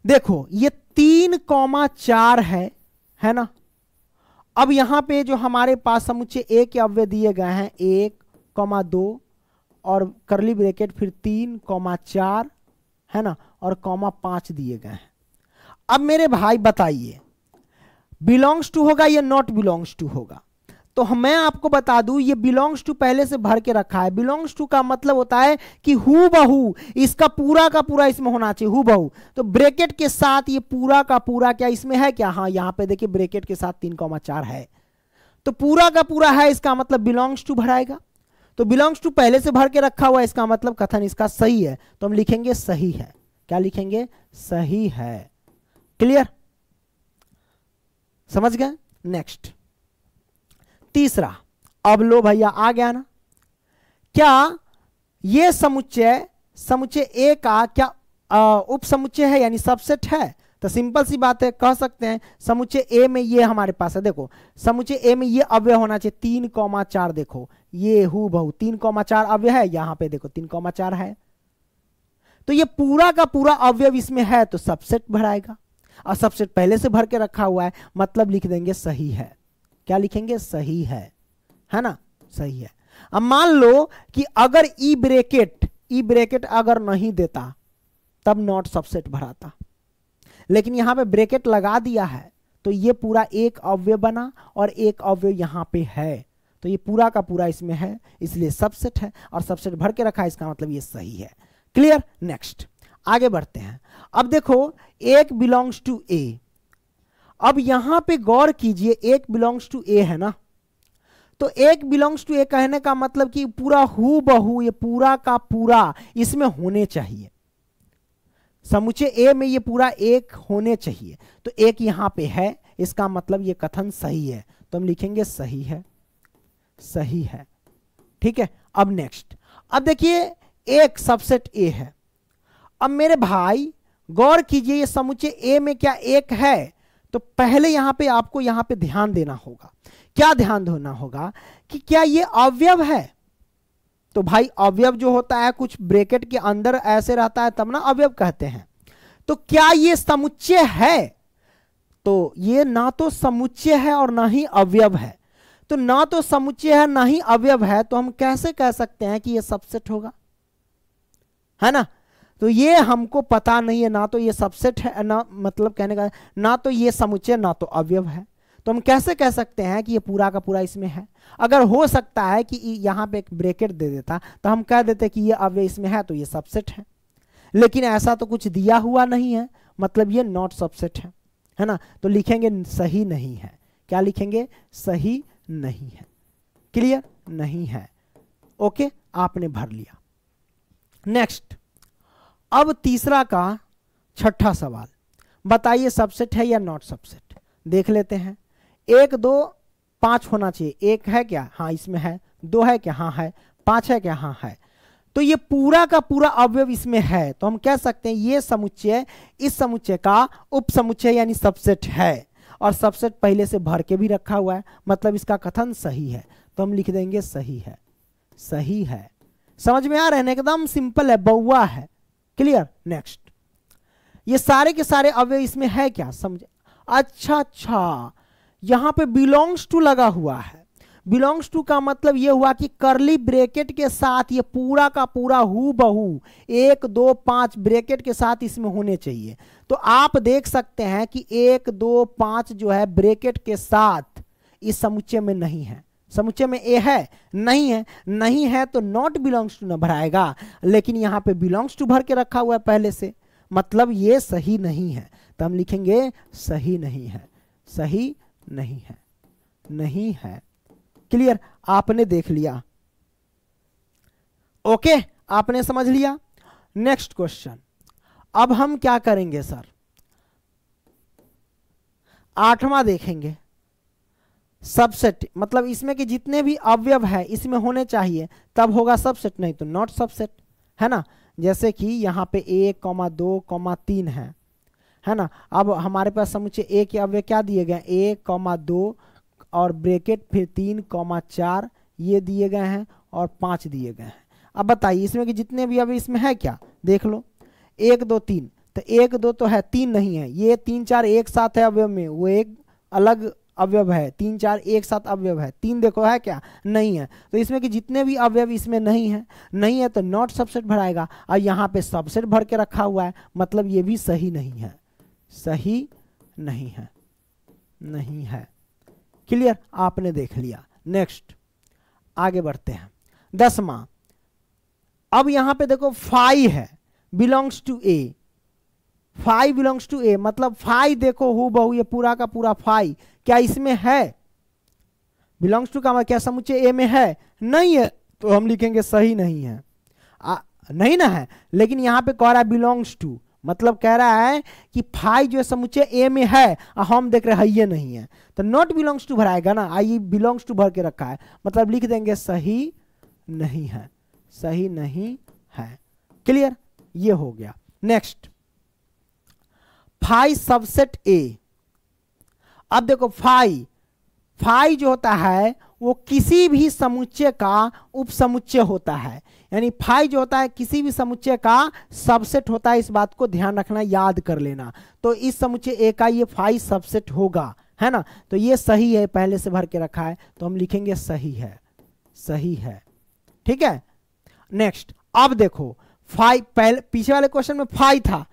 देखो ये तीन कॉमा चार है है ना अब यहाँ पे जो हमारे पास समुच्चय ए के अव्य दिए गए हैं एक कौमा दो और करली ब्रेकेट फिर तीन कौमा चार है ना और कौमा पाँच दिए गए हैं अब मेरे भाई बताइए बिलोंग्स टू होगा या नॉट बिलोंग्स टू होगा तो मैं आपको बता दूं ये बिलोंग्स टू पहले से भर के रखा है बिलोंग्स टू का मतलब होता है कि हु बहू इसका पूरा का पूरा इसमें होना चाहिए हु बहू तो ब्रेकेट के साथ ये पूरा का पूरा क्या इसमें है क्या हाँ यहाँ पे देखिए ब्रेकेट के साथ तीन कौमा चार है तो पूरा का पूरा है इसका मतलब बिलोंग्स टू भराएगा तो बिलोंग्स टू पहले से भर के रखा हुआ इसका मतलब कथन इसका सही है तो हम लिखेंगे सही है क्या लिखेंगे सही है क्लियर समझ गए नेक्स्ट तीसरा अब लो भैया आ गया ना क्या यह समुच्चय समुच्चय ए का क्या उप समुच्चय है यानी सबसेट है तो सिंपल सी बात है कह सकते हैं समुच्चय ए में ये हमारे पास है देखो समुच्चय ए में ये अव्यय होना चाहिए तीन कौमा चार देखो ये हु बहु तीन कौमा चार अव्यय है यहां पे देखो तीन कौमा चार है तो ये पूरा का पूरा अवयव इसमें है तो सबसेट भराएगा और सबसेट पहले से भर के रखा हुआ है मतलब लिख देंगे सही है क्या लिखेंगे सही है है ना सही है अब मान लो कि अगर ई ब्रेकेट ई ब्रेकेट अगर नहीं देता तब नॉट सबसेट भराता लेकिन यहां पे ब्रेकेट लगा दिया है तो ये पूरा एक अव्यय बना और एक अव्यय यहां पे है तो ये पूरा का पूरा इसमें है इसलिए सबसेट है और सबसेट भर के रखा है इसका मतलब ये सही है क्लियर नेक्स्ट आगे बढ़ते हैं अब देखो एक बिलोंग्स टू ए अब यहां पे गौर कीजिए एक बिलोंग्स टू ए है ना तो एक बिलोंग्स टू ए कहने का मतलब कि पूरा हु बहु ये पूरा का पूरा इसमें होने चाहिए समुचे ए में ये पूरा एक होने चाहिए तो एक यहां पे है इसका मतलब ये कथन सही है तो हम लिखेंगे सही है सही है ठीक है अब नेक्स्ट अब देखिए एक सबसेट ए है अब मेरे भाई गौर कीजिए ये समुचे ए में क्या एक है तो पहले यहां पे आपको यहां पे ध्यान देना होगा क्या ध्यान देना होगा कि क्या ये अवयव है तो भाई अवयव जो होता है कुछ ब्रेकेट के अंदर ऐसे रहता है तब ना अवयव कहते हैं तो क्या ये समुच्चय है तो ये ना तो समुच्चय है और ना ही अवयव है तो ना तो समुच्चय है ना ही अवयव है तो हम कैसे कह सकते हैं कि यह सबसेट होगा है ना तो ये हमको पता नहीं है ना तो ये सबसेट है ना मतलब कहने का ना तो ये समुच्चय ना तो अवयव है तो हम कैसे कह सकते हैं कि ये पूरा का पूरा इसमें है अगर हो सकता है कि यहाँ पे एक ब्रेकेट दे देता तो हम कह देते कि ये अवयव इसमें है तो ये सबसेट है लेकिन ऐसा तो कुछ दिया हुआ नहीं है मतलब ये नॉट सबसेट है है ना तो लिखेंगे सही नहीं है क्या लिखेंगे सही नहीं है क्लियर नहीं है ओके आपने भर लिया नेक्स्ट अब तीसरा का छठा सवाल बताइए सबसेट है या नॉट सबसेट देख लेते हैं एक दो पांच होना चाहिए एक है क्या हाँ इसमें है दो है क्या हाँ है पांच है क्या हाँ है तो ये पूरा का पूरा अवयव इसमें है तो हम कह सकते हैं ये समुच्चय इस समुच्चय का उप समुच्चय यानी सबसेट है और सबसेट पहले से भर के भी रखा हुआ है मतलब इसका कथन सही है तो हम लिख देंगे सही है सही है समझ में आ रहे हैं एकदम सिंपल है बउआ है क्लियर नेक्स्ट ये सारे के सारे अवय इसमें है क्या समझे अच्छा अच्छा यहां पे बिलोंग्स टू लगा हुआ है बिलोंग्स टू का मतलब ये हुआ कि करली ब्रेकेट के साथ ये पूरा का पूरा हु बहू एक दो पांच ब्रेकेट के साथ इसमें होने चाहिए तो आप देख सकते हैं कि एक दो पांच जो है ब्रेकेट के साथ इस समुच्चय में नहीं है समुच्चय में ए है नहीं है नहीं है तो नॉट बिलोंग्स टू न भराएगा लेकिन यहाँ पे बिलोंग्स टू भर के रखा हुआ है पहले से मतलब ये सही नहीं है तो हम लिखेंगे सही नहीं है सही नहीं है नहीं है क्लियर आपने देख लिया ओके आपने समझ लिया नेक्स्ट क्वेश्चन अब हम क्या करेंगे सर आठवां देखेंगे सबसेट मतलब इसमें के जितने भी अवयव है इसमें होने चाहिए तब होगा सबसेट नहीं तो नॉट सबसेट है ना जैसे कि यहाँ पे एक कॉमा दो कौमा तीन है है ना अब हमारे पास समुचे ए के अवयव क्या दिए गए एक कौमा दो और ब्रेकेट फिर तीन कौमा चार ये दिए गए हैं और पाँच दिए गए हैं अब बताइए इसमें कि जितने भी अवयव इसमें है क्या देख लो एक दो तीन तो एक दो तो है तीन नहीं है ये तीन चार एक साथ है अवयव में वो एक अलग अवयव है तीन चार एक साथ अवयव है तीन देखो है क्या नहीं है तो इसमें कि जितने भी अवयव इसमें नहीं है नहीं है तो नॉट सबसेट भराएगा और यहाँ पे सबसेट भर के रखा हुआ है मतलब ये भी सही नहीं है सही नहीं है नहीं है क्लियर आपने देख लिया नेक्स्ट आगे बढ़ते हैं दसवा अब यहां पे देखो फाइव है belongs to A five belongs to A मतलब फाइव देखो हु बहु ये पूरा का पूरा फाइव क्या इसमें है बिलोंग्स टू का क्या समुचे ए में है नहीं है तो हम लिखेंगे सही नहीं है आ, नहीं ना है लेकिन यहाँ पे कह रहा है बिलोंग्स टू मतलब कह रहा है कि फाइव जो है समुचे ए में है और हम देख रहे हैं ये नहीं है तो नॉट बिलोंग्स टू भराएगा ना आई बिलोंग्स टू भर के रखा है मतलब लिख देंगे सही नहीं है सही नहीं है क्लियर ये हो गया नेक्स्ट फाई सबसेट ए अब देखो फाई फाई जो होता है वो किसी भी समुच्चय का उपसमुच्चय होता है यानी फाई जो होता है किसी भी समुच्चय का सबसेट होता है इस बात को ध्यान रखना याद कर लेना तो इस समुच्चय ए का ये फाइव सबसेट होगा है ना तो ये सही है पहले से भर के रखा है तो हम लिखेंगे सही है सही है ठीक है नेक्स्ट अब देखो फाइव पहले पीछे वाले क्वेश्चन में फाइव था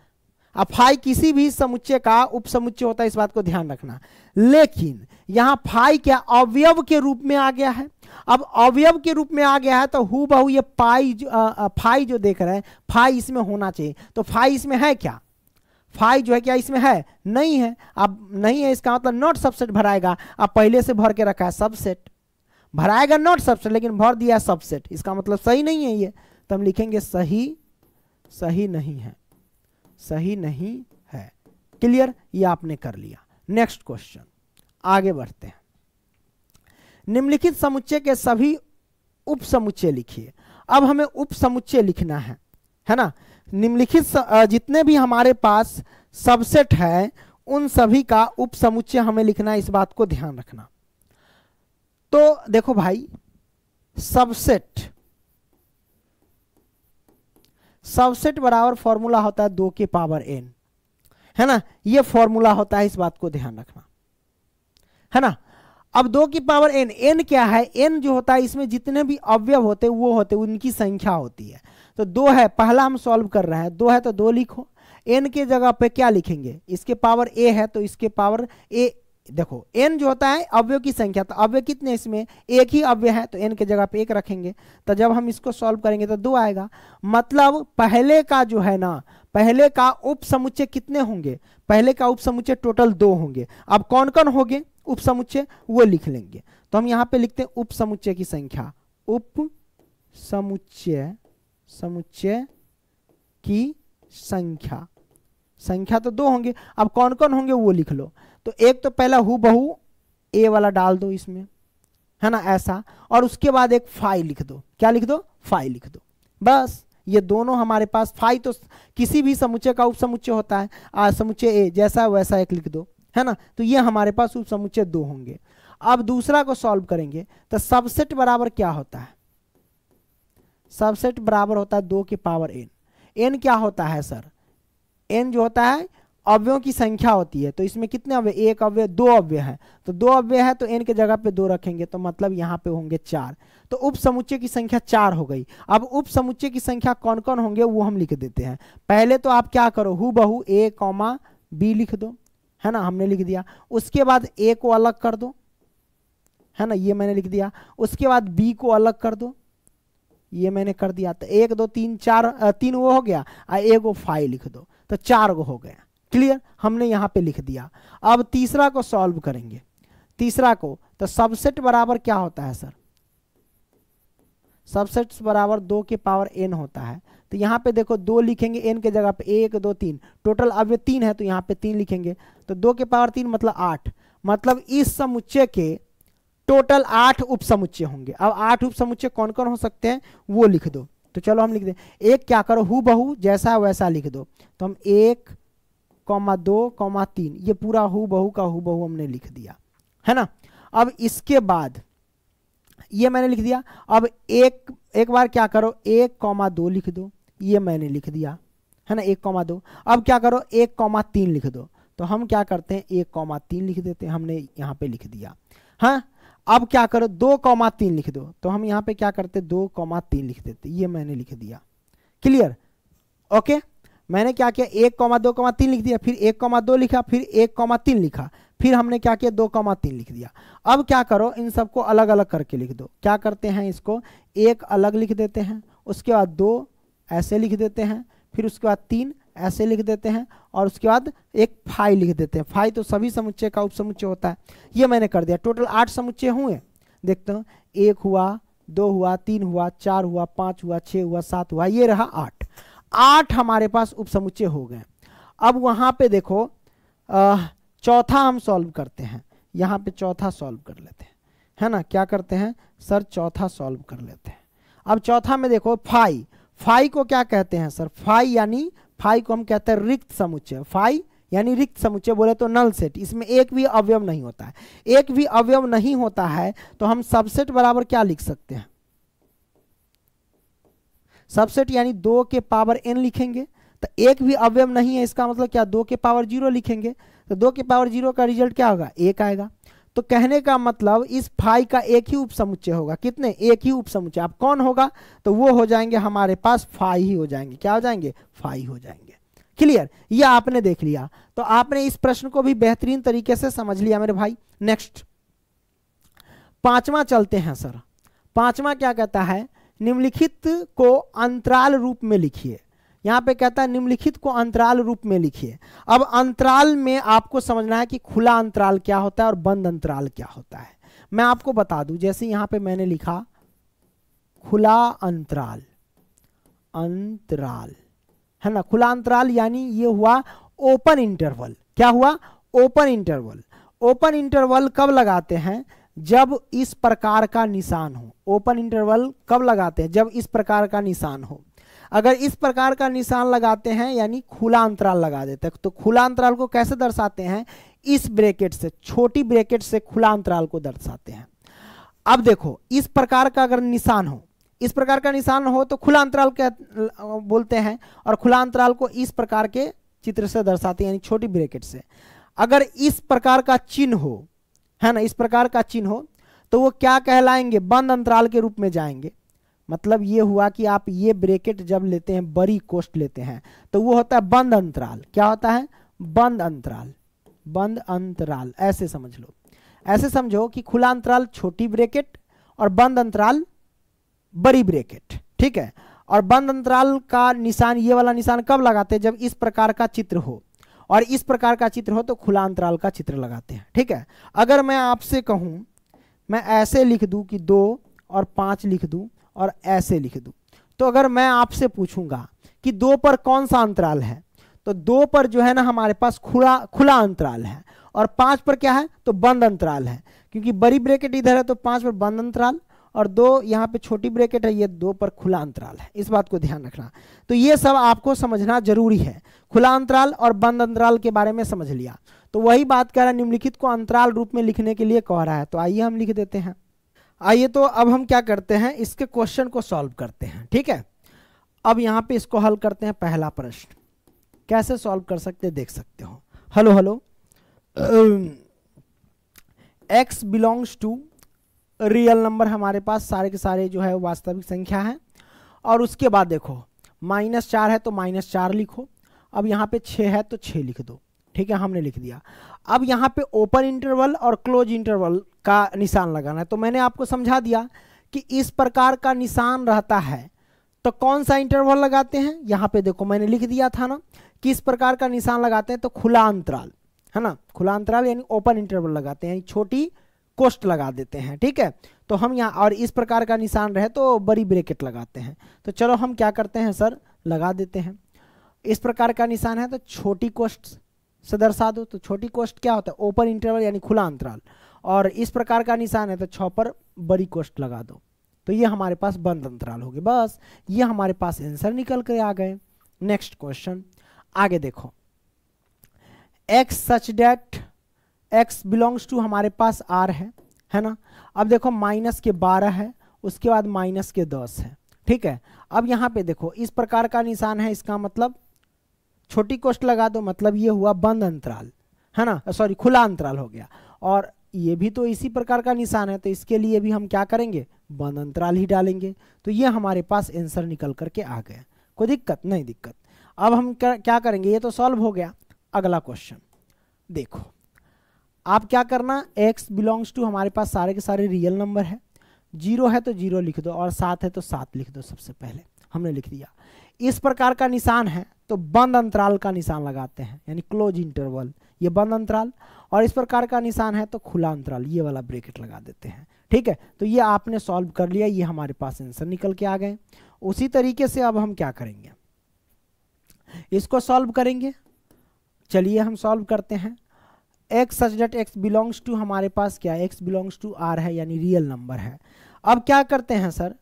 फाई किसी भी समुच्चय का उपसमुच्चय होता है इस बात को ध्यान रखना लेकिन यहां फाई क्या अवयव के रूप में आ गया है अब अवयव के रूप में आ गया है तो हु बहु ये पाई जो, आ, फाई जो देख रहे हैं फाई इसमें होना चाहिए तो फाई इसमें है क्या फाई जो है क्या इसमें है नहीं है अब नहीं है इसका मतलब नॉट सबसेट भराएगा अब पहले से भर के रखा है सबसेट भराएगा नॉट सबसेट लेकिन भर दिया सबसेट इसका मतलब सही नहीं है ये तो हम लिखेंगे सही सही नहीं है सही नहीं है क्लियर ये आपने कर लिया नेक्स्ट क्वेश्चन आगे बढ़ते हैं निम्नलिखित समुच्चय के सभी उप समुच्चय लिखिए अब हमें उप समुच्चय लिखना है है ना निम्नलिखित जितने भी हमारे पास सबसेट है उन सभी का उप समुच्चय हमें लिखना है इस बात को ध्यान रखना तो देखो भाई सबसेट सबसेट बराबर फॉर्मूला होता है दो के पावर एन है ना ये फॉर्मूला होता है इस बात को ध्यान रखना है ना अब दो की पावर एन एन क्या है एन जो होता है इसमें जितने भी अवयव होते हैं वो होते हैं उनकी संख्या होती है तो दो है पहला हम सॉल्व कर रहे हैं दो है तो दो लिखो एन के जगह पे क्या लिखेंगे इसके पावर ए है तो इसके पावर ए देखो एन जो होता है अवय की संख्या तो अवय कितने इसमें एक ही अवय है तो एन के जगह पे एक रखेंगे तो जब हम इसको सॉल्व करेंगे तो दो आएगा मतलब पहले का जो है ना पहले का उप समुच्चय कितने होंगे पहले का उप समुच्चय टोटल दो होंगे अब कौन कौन होंगे उप समुच्चय वो लिख लेंगे तो हम यहाँ पे लिखते हैं उप समुच्चय की संख्या उप समुच्चय समुच्चय की संख्या संख्या तो दो होंगे अब कौन कौन होंगे वो लिख लो तो एक तो पहला हु बहु ए वाला डाल दो इसमें है ना ऐसा और उसके बाद एक फाई लिख दो क्या लिख दो फाई लिख दो बस ये दोनों हमारे पास फाई तो किसी भी समुचे का उपसमुचे होता है आ समुचे ए जैसा वैसा एक लिख दो है ना तो ये हमारे पास उपसमुच्चय दो होंगे अब दूसरा को सॉल्व करेंगे तो सबसेट बराबर क्या होता है सबसेट बराबर होता है दो की पावर एन एन क्या होता है सर एन जो होता है अवयों की संख्या होती है तो इसमें कितने अवय एक अवय दो अवय है तो दो अवय है तो एन के जगह पे दो रखेंगे तो मतलब यहाँ पे होंगे चार तो उप समुचे की संख्या चार हो गई अब उप समुचे की संख्या कौन कौन होंगे वो हम लिख देते हैं पहले तो आप क्या करो हु बहु ए कौमा बी लिख दो है ना हमने लिख दिया उसके बाद ए को अलग कर दो है ना ये मैंने लिख दिया उसके बाद बी को अलग कर दो ये मैंने कर दिया तो एक दो तीन चार तीन वो हो गया और एक गो फाइव लिख दो तो चार गो हो गया क्लियर हमने यहाँ पे लिख दिया अब तीसरा को सॉल्व करेंगे तीसरा को तो सबसेट बराबर क्या होता है सर सबसेट बराबर दो के पावर एन होता है तो यहाँ पे देखो दो लिखेंगे एन के जगह पे एक दो तीन टोटल अब तीन है तो यहाँ पे तीन लिखेंगे तो दो के पावर तीन मतलब आठ मतलब इस समुच्चय के टोटल आठ उप समुच्चय होंगे अब आठ उप समुच्चय कौन कौन हो सकते हैं वो लिख दो तो चलो हम लिख दें एक क्या करो हु बहु जैसा वैसा लिख दो तो हम एक कौमा दो कौमा तीन ये पूरा हु बहू का हु बहू हमने लिख दिया है ना अब इसके बाद ये मैंने लिख दिया अब एक एक बार क्या करो एक कौमा दो लिख दो ये मैंने लिख दिया है ना एक कौमा दो अब क्या करो एक कौमा तीन लिख दो तो हम क्या करते हैं एक कौमा तीन लिख देते हैं हमने यहाँ पे लिख दिया है हाँ? अब क्या करो दो कौमा तीन लिख दो तो हम यहाँ पे क्या करते दो कौमा तीन लिख देते ये मैंने लिख दिया क्लियर ओके okay? मैंने क्या किया एक कौमा दो कौमा तीन लिख दिया फिर एक कौमा दो लिखा फिर एक कौमा तीन लिखा फिर हमने क्या किया दो कौमा तीन लिख दिया अब क्या करो इन सबको अलग अलग करके लिख दो क्या करते हैं इसको एक अलग लिख देते हैं उसके बाद दो ऐसे लिख देते हैं फिर उसके बाद तीन ऐसे लिख देते हैं और उसके बाद एक फाई लिख देते हैं फाई तो सभी समुच्चय का उपसमुच्चय होता है ये मैंने कर दिया टोटल आठ समुच्चय हुए देखते हो एक हुआ दो हुआ तीन हुआ चार हुआ पाँच हुआ छः हुआ सात हुआ ये रहा आठ आठ हमारे पास उपसमुच्चय हो गए अब वहां पे देखो चौथा हम सॉल्व करते हैं यहाँ पे चौथा सॉल्व कर लेते हैं है ना क्या करते हैं सर चौथा सॉल्व कर लेते हैं अब चौथा में देखो फाई फाई को क्या कहते हैं सर फाई यानी फाई को हम कहते हैं रिक्त समुच्चय फाई यानी रिक्त समुच्चय बोले तो नल सेट इसमें एक भी अवयव नहीं होता है एक भी अवयव नहीं होता है तो हम सबसेट बराबर क्या लिख सकते हैं सबसेट यानी दो के पावर एन लिखेंगे तो एक भी अवयव नहीं है इसका मतलब क्या दो के पावर जीरो लिखेंगे तो दो के पावर जीरो का रिजल्ट क्या होगा एक आएगा तो कहने का मतलब इस फाइव का एक ही उपसमुच्चय होगा कितने एक ही उपसमुच्चय अब कौन होगा तो वो हो जाएंगे हमारे पास फाई ही हो जाएंगे क्या हो जाएंगे फाई हो जाएंगे क्लियर ये आपने देख लिया तो आपने इस प्रश्न को भी बेहतरीन तरीके से समझ लिया मेरे भाई नेक्स्ट पांचवा चलते हैं सर पांचवा क्या कहता है निम्नलिखित को अंतराल रूप में लिखिए यहाँ पे कहता है निम्नलिखित को अंतराल रूप में लिखिए अब अंतराल में आपको समझना है कि खुला अंतराल क्या होता है और बंद अंतराल क्या होता है मैं आपको बता दूं जैसे यहाँ पे मैंने लिखा खुला अंतराल अंतराल है ना खुला अंतराल यानी ये हुआ ओपन इंटरवल क्या हुआ ओपन इंटरवल ओपन इंटरवल कब लगाते हैं जब इस प्रकार का निशान हो ओपन इंटरवल कब लगाते हैं जब इस प्रकार का निशान हो अगर इस प्रकार का निशान लगाते हैं यानी खुला अंतराल लगा देते हैं तो खुला अंतराल को कैसे दर्शाते हैं इस ब्रेकेट से छोटी ब्रैकेट से खुला अंतराल को दर्शाते हैं अब देखो इस प्रकार का अगर निशान हो इस प्रकार का निशान हो तो खुला अंतराल कह बोलते हैं और खुला अंतराल को इस प्रकार के चित्र से दर्शाते हैं यानी छोटी ब्रेकेट से अगर इस प्रकार का चिन्ह हो है ना इस प्रकार का चिन्ह हो तो वो क्या कहलाएंगे बंद अंतराल के रूप में जाएंगे मतलब ये हुआ कि आप ये ब्रेकेट जब लेते हैं बड़ी कोष्ट लेते हैं तो वो होता है बंद अंतराल क्या होता है बंद अंतराल बंद अंतराल ऐसे समझ लो ऐसे समझो कि खुला अंतराल छोटी ब्रेकेट और बंद अंतराल बड़ी ब्रेकेट ठीक है और बंद अंतराल का निशान ये वाला निशान कब लगाते हैं जब इस प्रकार का चित्र हो और इस प्रकार का चित्र हो तो खुला अंतराल का चित्र लगाते हैं ठीक है अगर मैं आपसे कहूं मैं ऐसे लिख दूं कि दो और पांच लिख दूं और ऐसे लिख दूं तो अगर मैं आपसे पूछूंगा कि दो पर कौन सा अंतराल है तो दो पर जो है ना हमारे पास खुला खुला अंतराल है और पांच पर क्या है तो बंद अंतराल है क्योंकि बड़ी ब्रेकेट इधर है तो पांच पर बंद अंतराल और दो यहाँ पे छोटी ब्रैकेट है ये दो पर खुला अंतराल है इस बात को ध्यान रखना तो ये सब आपको समझना जरूरी है खुला अंतराल और बंद अंतराल के बारे में समझ लिया तो वही बात कह रहा है निम्नलिखित को अंतराल रूप में लिखने के लिए कह रहा है तो आइए हम लिख देते हैं आइए तो अब हम क्या करते हैं इसके क्वेश्चन को सॉल्व करते हैं ठीक है अब यहाँ पे इसको हल करते हैं पहला प्रश्न कैसे सॉल्व कर सकते देख सकते हो hello hello x belongs to real number हमारे पास सारे के सारे जो है वास्तविक संख्या है और उसके बाद देखो माइनस चार है तो माइनस चार लिखो अब यहाँ पे छः है तो छः लिख दो ठीक है हमने लिख दिया अब यहाँ पे ओपन इंटरवल और क्लोज इंटरवल का निशान लगाना है तो मैंने आपको समझा दिया कि इस प्रकार का निशान रहता है तो कौन सा इंटरवल लगाते हैं यहाँ पे देखो मैंने लिख दिया था ना किस प्रकार का निशान लगाते हैं तो खुला अंतराल है ना खुला अंतराल यानी ओपन इंटरवल लगाते हैं छोटी कोस्ट लगा देते हैं ठीक है तो हम यहाँ और इस प्रकार का निशान रहे तो बड़ी ब्रेकेट लगाते हैं तो चलो हम क्या करते हैं सर लगा देते हैं इस प्रकार का निशान है तो छोटी कोस्ट से दर्शा दो तो छोटी कोस्ट क्या होता है ओपन इंटरवल यानी खुला अंतराल और इस प्रकार का निशान है तो छः पर बड़ी कोस्ट लगा दो तो ये हमारे पास बंद अंतराल हो गए बस ये हमारे पास आंसर निकल कर आ गए नेक्स्ट क्वेश्चन आगे देखो x such that x belongs to हमारे पास आर है है ना अब देखो माइनस के बारह है उसके बाद माइनस के दस है ठीक है अब यहाँ पे देखो इस प्रकार का निशान है इसका मतलब छोटी कोष्ट लगा दो मतलब ये हुआ बंद अंतराल है ना सॉरी खुला अंतराल हो गया और ये भी तो इसी प्रकार का निशान है तो इसके लिए भी हम क्या करेंगे बंद अंतराल ही डालेंगे तो ये हमारे पास आंसर निकल करके आ गया कोई दिक्कत नहीं दिक्कत अब हम क्या करेंगे ये तो सॉल्व हो गया अगला क्वेश्चन देखो आप क्या करना x बिलोंग्स टू हमारे पास सारे के सारे रियल नंबर है जीरो है तो जीरो लिख दो और सात है तो सात लिख दो सबसे पहले हमने लिख दिया इस प्रकार का निशान है तो बंद अंतराल का निशान लगाते हैं यानी क्लोज इंटरवल ये बंद अंतराल और इस प्रकार का निशान है तो खुला अंतराल ये वाला ब्रेकेट लगा देते हैं ठीक है तो ये आपने सॉल्व कर लिया ये हमारे पास आंसर निकल के आ गए उसी तरीके से अब हम क्या करेंगे इसको सॉल्व करेंगे चलिए हम सॉल्व करते हैं x such that x belongs to हमारे पास क्या है एक्स बिलोंग्स टू आर है यानी रियल नंबर है अब क्या करते हैं सर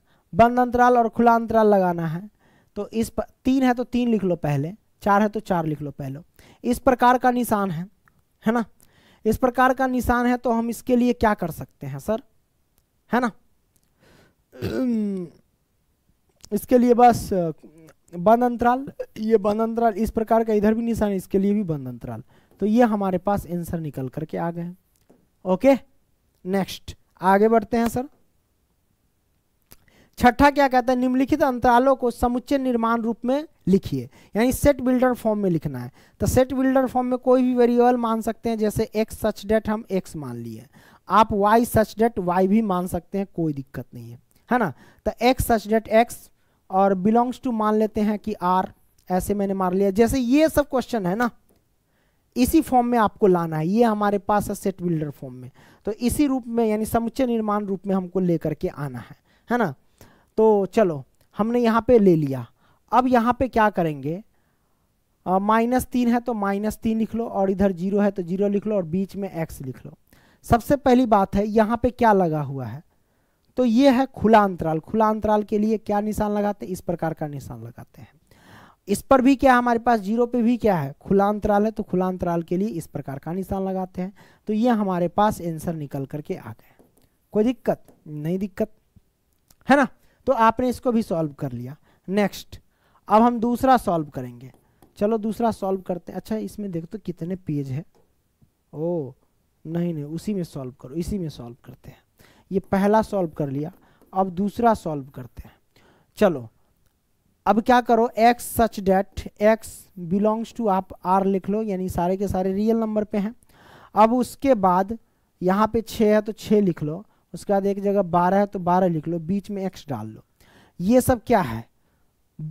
बंद अंतराल और खुला अंतराल लगाना है तो इस पर तीन है तो तीन लिख लो पहले चार है तो चार लिख लो पहले इस प्रकार का निशान है है ना इस प्रकार का निशान है तो हम इसके लिए क्या कर सकते हैं सर है ना [CLEARS THROAT] इसके लिए बस बंद अंतराल ये बंद अंतराल इस प्रकार का इधर भी निशान है इसके लिए भी बंद अंतराल तो ये हमारे पास आंसर निकल करके आ गए ओके नेक्स्ट आगे बढ़ते हैं सर छठा क्या कहता है निम्नलिखित अंतरालों को समुच्चय निर्माण रूप में लिखिए यानी सेट बिल्डर फॉर्म में लिखना है तो सेट बिल्डर फॉर्म में कोई भी वेरिएबल मान सकते हैं जैसे एक्स सच डेट हम एक्स मान लिए आप वाई सच डेट वाई भी मान सकते हैं कोई दिक्कत नहीं है है ना तो एक्स सच डेट एक्स और बिलोंग्स टू मान लेते हैं कि आर ऐसे मैंने मान लिया जैसे ये सब क्वेश्चन है ना इसी फॉर्म में आपको लाना है ये हमारे पास है सेट बिल्डर फॉर्म में तो इसी रूप में यानी समुच्चय निर्माण रूप में हमको लेकर के आना है है ना तो चलो हमने यहाँ पे ले लिया अब यहाँ पे क्या करेंगे माइनस तीन है तो माइनस तीन लिख लो और इधर जीरो है तो जीरो लिख लो और बीच में एक्स लिख लो सबसे पहली बात है यहाँ पे क्या लगा हुआ है तो ये है खुला अंतराल खुला अंतराल के लिए क्या निशान लगाते इस प्रकार का निशान लगाते हैं इस पर भी क्या हमारे पास जीरो पे भी क्या है खुला अंतराल है तो खुला अंतराल के लिए इस प्रकार का निशान लगाते हैं तो ये हमारे पास आंसर निकल करके आ गए कोई दिक्कत नहीं दिक्कत है ना तो आपने इसको भी सॉल्व कर लिया नेक्स्ट अब हम दूसरा सॉल्व करेंगे चलो दूसरा सॉल्व करते हैं अच्छा इसमें देखो तो कितने पेज है ओ नहीं नहीं उसी में सॉल्व करो इसी में सॉल्व करते हैं ये पहला सॉल्व कर लिया अब दूसरा सॉल्व करते हैं चलो अब क्या करो x such that x belongs to आप r लिख लो यानी सारे के सारे रियल नंबर पे हैं अब उसके बाद यहाँ पे छः है तो छः लिख लो उसके बाद एक जगह बारह है तो बारह लिख लो बीच में एक्स डाल लो ये सब क्या है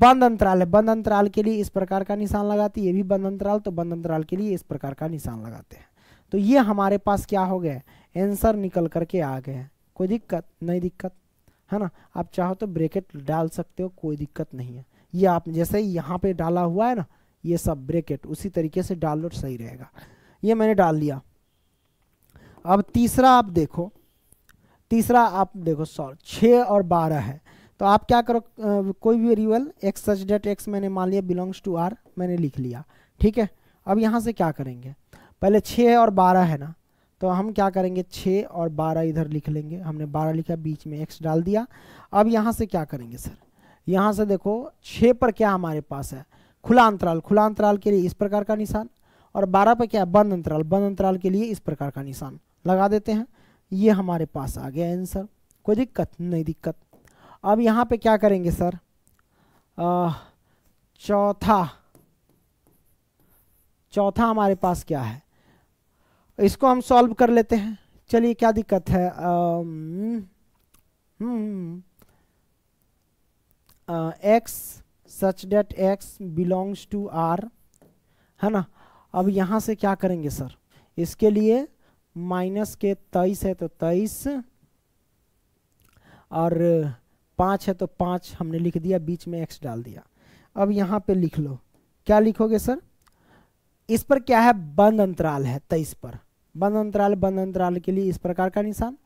बंद अंतराल है बंद अंतराल के लिए इस प्रकार का निशान लगाती है ये भी बंद अंतराल तो बंद अंतराल के लिए इस प्रकार का निशान लगाते हैं तो ये हमारे पास क्या हो गया आंसर निकल करके आ गए कोई दिक्कत नहीं दिक्कत है ना आप चाहो तो ब्रेकेट डाल सकते हो कोई दिक्कत नहीं है ये आप जैसे यहाँ पे डाला हुआ है ना ये सब ब्रेकेट उसी तरीके से डाल लो सही रहेगा ये मैंने डाल लिया अब तीसरा आप देखो तीसरा आप देखो सॉरी छः और बारह है तो आप क्या करो कोई भी variable x such that x मैंने मान लिया बिलोंग्स टू आर मैंने लिख लिया ठीक है अब यहाँ से क्या करेंगे पहले छः और बारह है ना तो हम क्या करेंगे छः और बारह इधर लिख लेंगे हमने बारह लिखा बीच में एक्स डाल दिया अब यहाँ से क्या करेंगे सर यहाँ से देखो छः पर क्या हमारे पास है खुला अंतराल खुला अंतराल के लिए इस प्रकार का निशान और बारह पर क्या है बंद अंतराल बंद अंतराल के लिए इस प्रकार का निशान लगा देते हैं ये हमारे पास आ गया आंसर कोई दिक्कत नहीं दिक्कत अब यहाँ पर क्या करेंगे सर चौथा चौथा हमारे पास क्या है इसको हम सॉल्व कर लेते हैं चलिए क्या दिक्कत है x such that x belongs to R है ना अब यहाँ से क्या करेंगे सर इसके लिए माइनस के तेईस है तो तेईस और पाँच है तो पाँच हमने लिख दिया बीच में एक्स डाल दिया अब यहाँ पे लिख लो क्या लिखोगे सर इस पर क्या है बंद अंतराल है तेईस पर बंद अंतराल बंद अंतराल के लिए इस प्रकार का निशान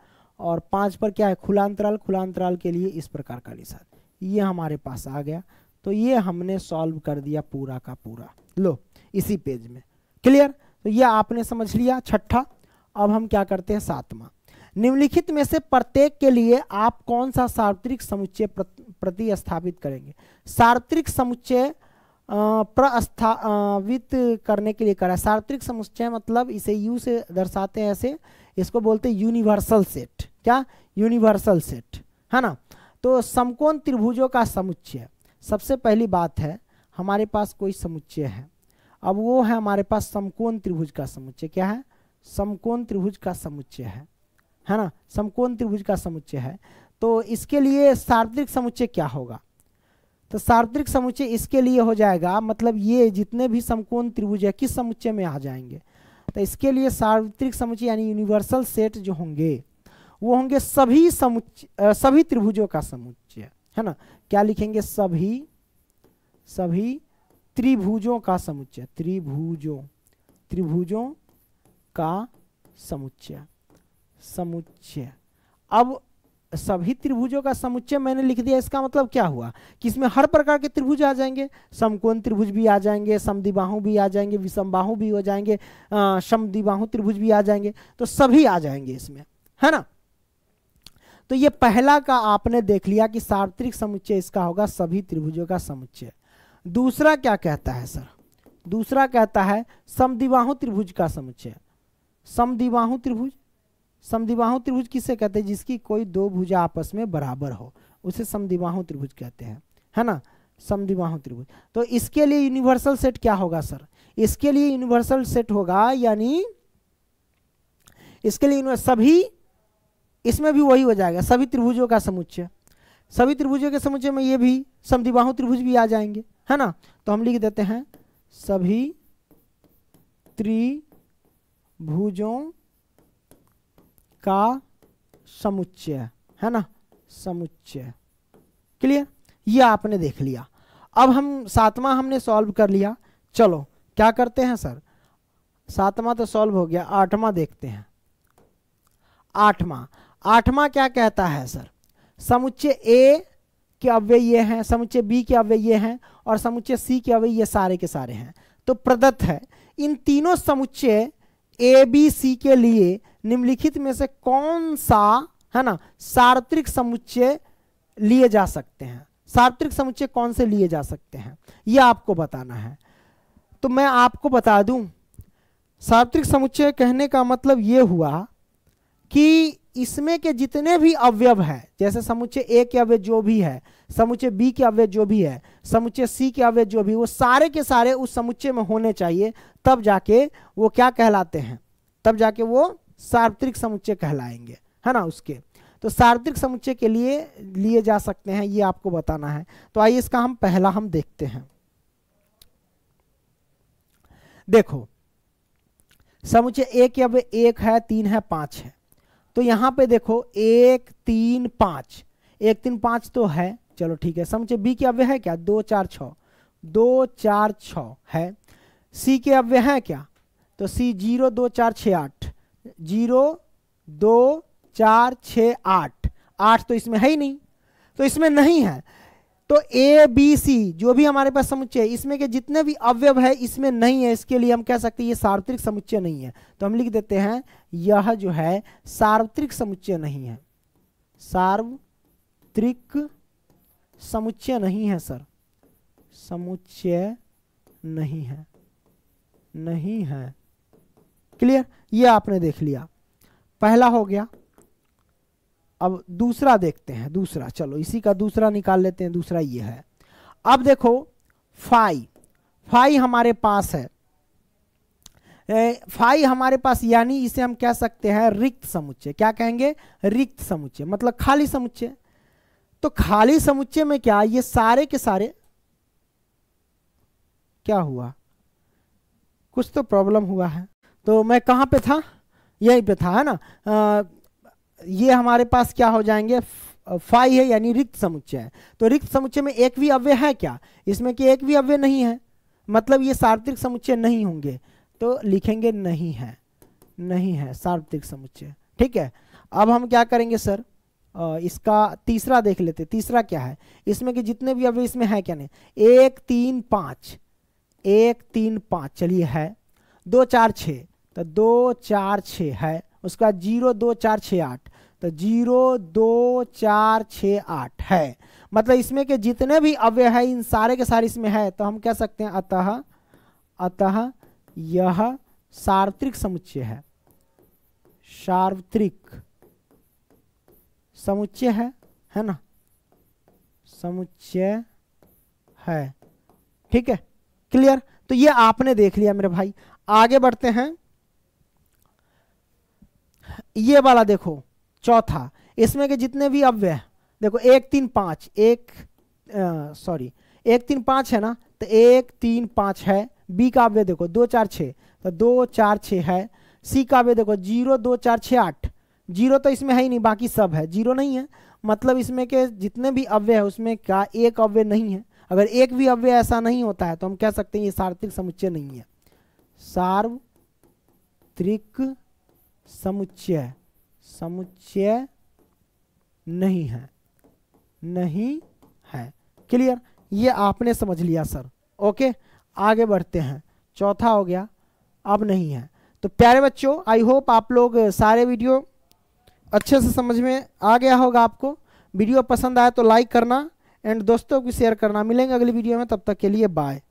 और पांच पर क्या है खुला अंतराल खुला अंतराल के लिए इस प्रकार का निशान ये हमारे पास आ गया तो ये हमने सॉल्व कर दिया पूरा का पूरा लो इसी पेज में क्लियर तो ये आपने समझ लिया छठा अब हम क्या करते हैं सातवां निम्नलिखित में से प्रत्येक के लिए आप कौन सा सार्वत्रिक समुच्चय प्रतिस्थापित करेंगे सार्वत्रिक समुच्चय प्रस्थावित करने के लिए करा सार्वत्रिक समुच्चय मतलब इसे यू से दर्शाते हैं ऐसे इसको बोलते हैं यूनिवर्सल सेट क्या यूनिवर्सल सेट है ना तो समकोण त्रिभुजों का समुच्चय सबसे पहली बात है हमारे पास कोई समुच्चय है अब वो है हमारे पास समकोण त्रिभुज का समुच्चय क्या है समकोण त्रिभुज का समुच्चय है है ना समकोण त्रिभुज का समुच्चय है तो इसके लिए सार्वत्रिक समुच्चय क्या होगा तो सार्वत्रिक समुच्चय इसके लिए हो जाएगा मतलब ये जितने भी समकोण त्रिभुज है किस समुच्चय में आ जाएंगे तो इसके लिए सार्वत्रिक समुच्चय यानी यूनिवर्सल सेट जो होंगे वो होंगे सभी समुच्चय सभी त्रिभुजों का समुच्चय है ना क्या लिखेंगे सभी सभी त्रिभुजों का समुच्चय त्रिभुजों त्रिभुजों का समुच्चय समुच्चय अब सभी त्रिभुजों का समुच्चय मैंने लिख दिया इसका मतलब क्या हुआ कि इसमें हर प्रकार के त्रिभुज आ जाएंगे समकोण त्रिभुज भी आ जाएंगे समदिबाहु भी आ जाएंगे विषमबाहु भी हो जाएंगे समदिबाहु त्रिभुज भी आ जाएंगे तो सभी आ जाएंगे इसमें है ना तो ये पहला का आपने देख लिया कि सार्वत्रिक समुच्चय इसका होगा सभी त्रिभुजों का समुच्चय दूसरा क्या कहता है सर दूसरा कहता है समदिबाहु त्रिभुज का समुच्चय समदिबाहु त्रिभुज समदिबाहु त्रिभुज किसे कहते हैं जिसकी कोई दो भुजा आपस में बराबर हो उसे समदिबाहु त्रिभुज कहते हैं है ना समदिबाहु त्रिभुज तो इसके लिए यूनिवर्सल सेट क्या होगा सर इसके लिए यूनिवर्सल सेट होगा यानी इसके लिए सभी इसमें भी वही हो जाएगा सभी त्रिभुजों का समुच्चय सभी त्रिभुजों के समुच्चय में ये भी समदिबाहु त्रिभुज भी आ जाएंगे है ना तो हम लिख देते हैं सभी त्रिभुजों का समुच्चय है ना समुच्चय क्लियर ये आपने देख लिया अब हम सातवां हमने सॉल्व कर लिया चलो क्या करते हैं सर सातवां तो सॉल्व हो गया आठवां देखते हैं आठवां आठवां क्या कहता है सर समुच्चय ए के अव्यय ये हैं समुच्चय बी के अव्यय ये हैं और समुच्चय सी के अव्यय ये सारे के सारे हैं तो प्रदत्त है इन तीनों समुच्चय ए बी सी के लिए निम्नलिखित में से कौन सा है ना सार्वत्रिक समुच्चय लिए जा सकते हैं सार्वत्रिक समुच्चय कौन से लिए जा सकते हैं यह आपको बताना है तो मैं आपको बता दूं सार्वत्रिक समुच्चय कहने का मतलब ये हुआ कि इसमें के जितने भी अवयव हैं जैसे समुच्चय ए के अवयव जो भी है समुच्चय बी के अवयव जो भी है समुच्चय सी के अवयव जो भी वो सारे के सारे उस समुच्चय में होने चाहिए तब जाके वो क्या कहलाते हैं तब जाके वो सार्वत्रिक समुच्चय कहलाएंगे है ना उसके तो सार्वत्रिक समुच्चय के लिए लिए जा सकते हैं ये आपको बताना है तो आइए इसका हम पहला हम देखते हैं देखो समुच्चय एक अब एक है तीन है पांच है तो यहां पे देखो एक तीन पांच एक तीन पांच तो है चलो ठीक है समुच्चय बी के अव्य है क्या दो चार छ दो चार छ है सी के अव्य है क्या तो सी जीरो दो चार छ आठ जीरो दो चार छ आठ आठ तो इसमें है ही नहीं तो इसमें नहीं है तो ए बी सी जो भी हमारे पास समुच्चय इसमें के जितने भी अवयव है इसमें नहीं है इसके लिए हम कह सकते हैं ये सार्वत्रिक समुच्चय नहीं है तो हम लिख देते हैं यह जो है सार्वत्रिक समुच्चय नहीं है सार्वत्रिक समुच्चय नहीं है सर समुच्चय नहीं है नहीं है क्लियर ये आपने देख लिया पहला हो गया अब दूसरा देखते हैं दूसरा चलो इसी का दूसरा निकाल लेते हैं दूसरा ये है अब देखो फाई फाई हमारे पास है फाई हमारे पास यानी इसे हम कह सकते हैं रिक्त समुच्चय क्या कहेंगे रिक्त समुच्चय मतलब खाली समुच्चय तो खाली समुच्चय में क्या ये सारे के सारे क्या हुआ कुछ तो प्रॉब्लम हुआ है तो मैं कहाँ पे था यहीं पे था है ना आ, ये हमारे पास क्या हो जाएंगे फाई है यानी रिक्त समुच्चय है तो रिक्त समुच्चय में एक भी अव्यय है क्या इसमें कि एक भी अव्यय नहीं है मतलब ये सार्वत्रिक समुच्चय नहीं होंगे तो लिखेंगे नहीं है नहीं है सार्वत्रिक समुच्चय ठीक है अब हम क्या करेंगे सर इसका तीसरा देख लेते तीसरा क्या है इसमें कि जितने भी अव्यय इसमें है क्या नहीं एक तीन पाँच एक तीन पाँच चलिए है दो चार छः तो दो चार छ है उसके बाद जीरो दो चार छ आठ तो जीरो दो चार छ आठ है मतलब इसमें के जितने भी अव्यय है इन सारे के सारे इसमें है तो हम कह सकते हैं अतः अतः यह सार्वत्रिक समुच्चय है सार्वत्रिक समुच्चय है है ना समुच्चय है ठीक है क्लियर तो ये आपने देख लिया मेरे भाई आगे बढ़ते हैं ये वाला देखो चौथा इसमें के जितने भी अव्यय देखो एक तीन पाँच एक सॉरी एक तीन पाँच है ना तो एक तीन पाँच है बी का अव्यय देखो दो चार छः तो दो चार छः है सी का अव्यय देखो जीरो दो चार छः आठ जीरो तो इसमें है ही नहीं बाकी सब है जीरो नहीं है मतलब इसमें के जितने भी अव्यय है उसमें क्या एक अव्यय नहीं है अगर एक भी अव्यय ऐसा नहीं होता है तो हम कह सकते हैं ये सार्थिक समुच्चय नहीं है सार्वत्रिक समुच्चय समुच्चय नहीं है नहीं है क्लियर ये आपने समझ लिया सर ओके आगे बढ़ते हैं चौथा हो गया अब नहीं है तो प्यारे बच्चों आई होप आप लोग सारे वीडियो अच्छे से समझ में आ गया होगा आपको वीडियो पसंद आया तो लाइक करना एंड दोस्तों को शेयर करना मिलेंगे अगली वीडियो में तब तक के लिए बाय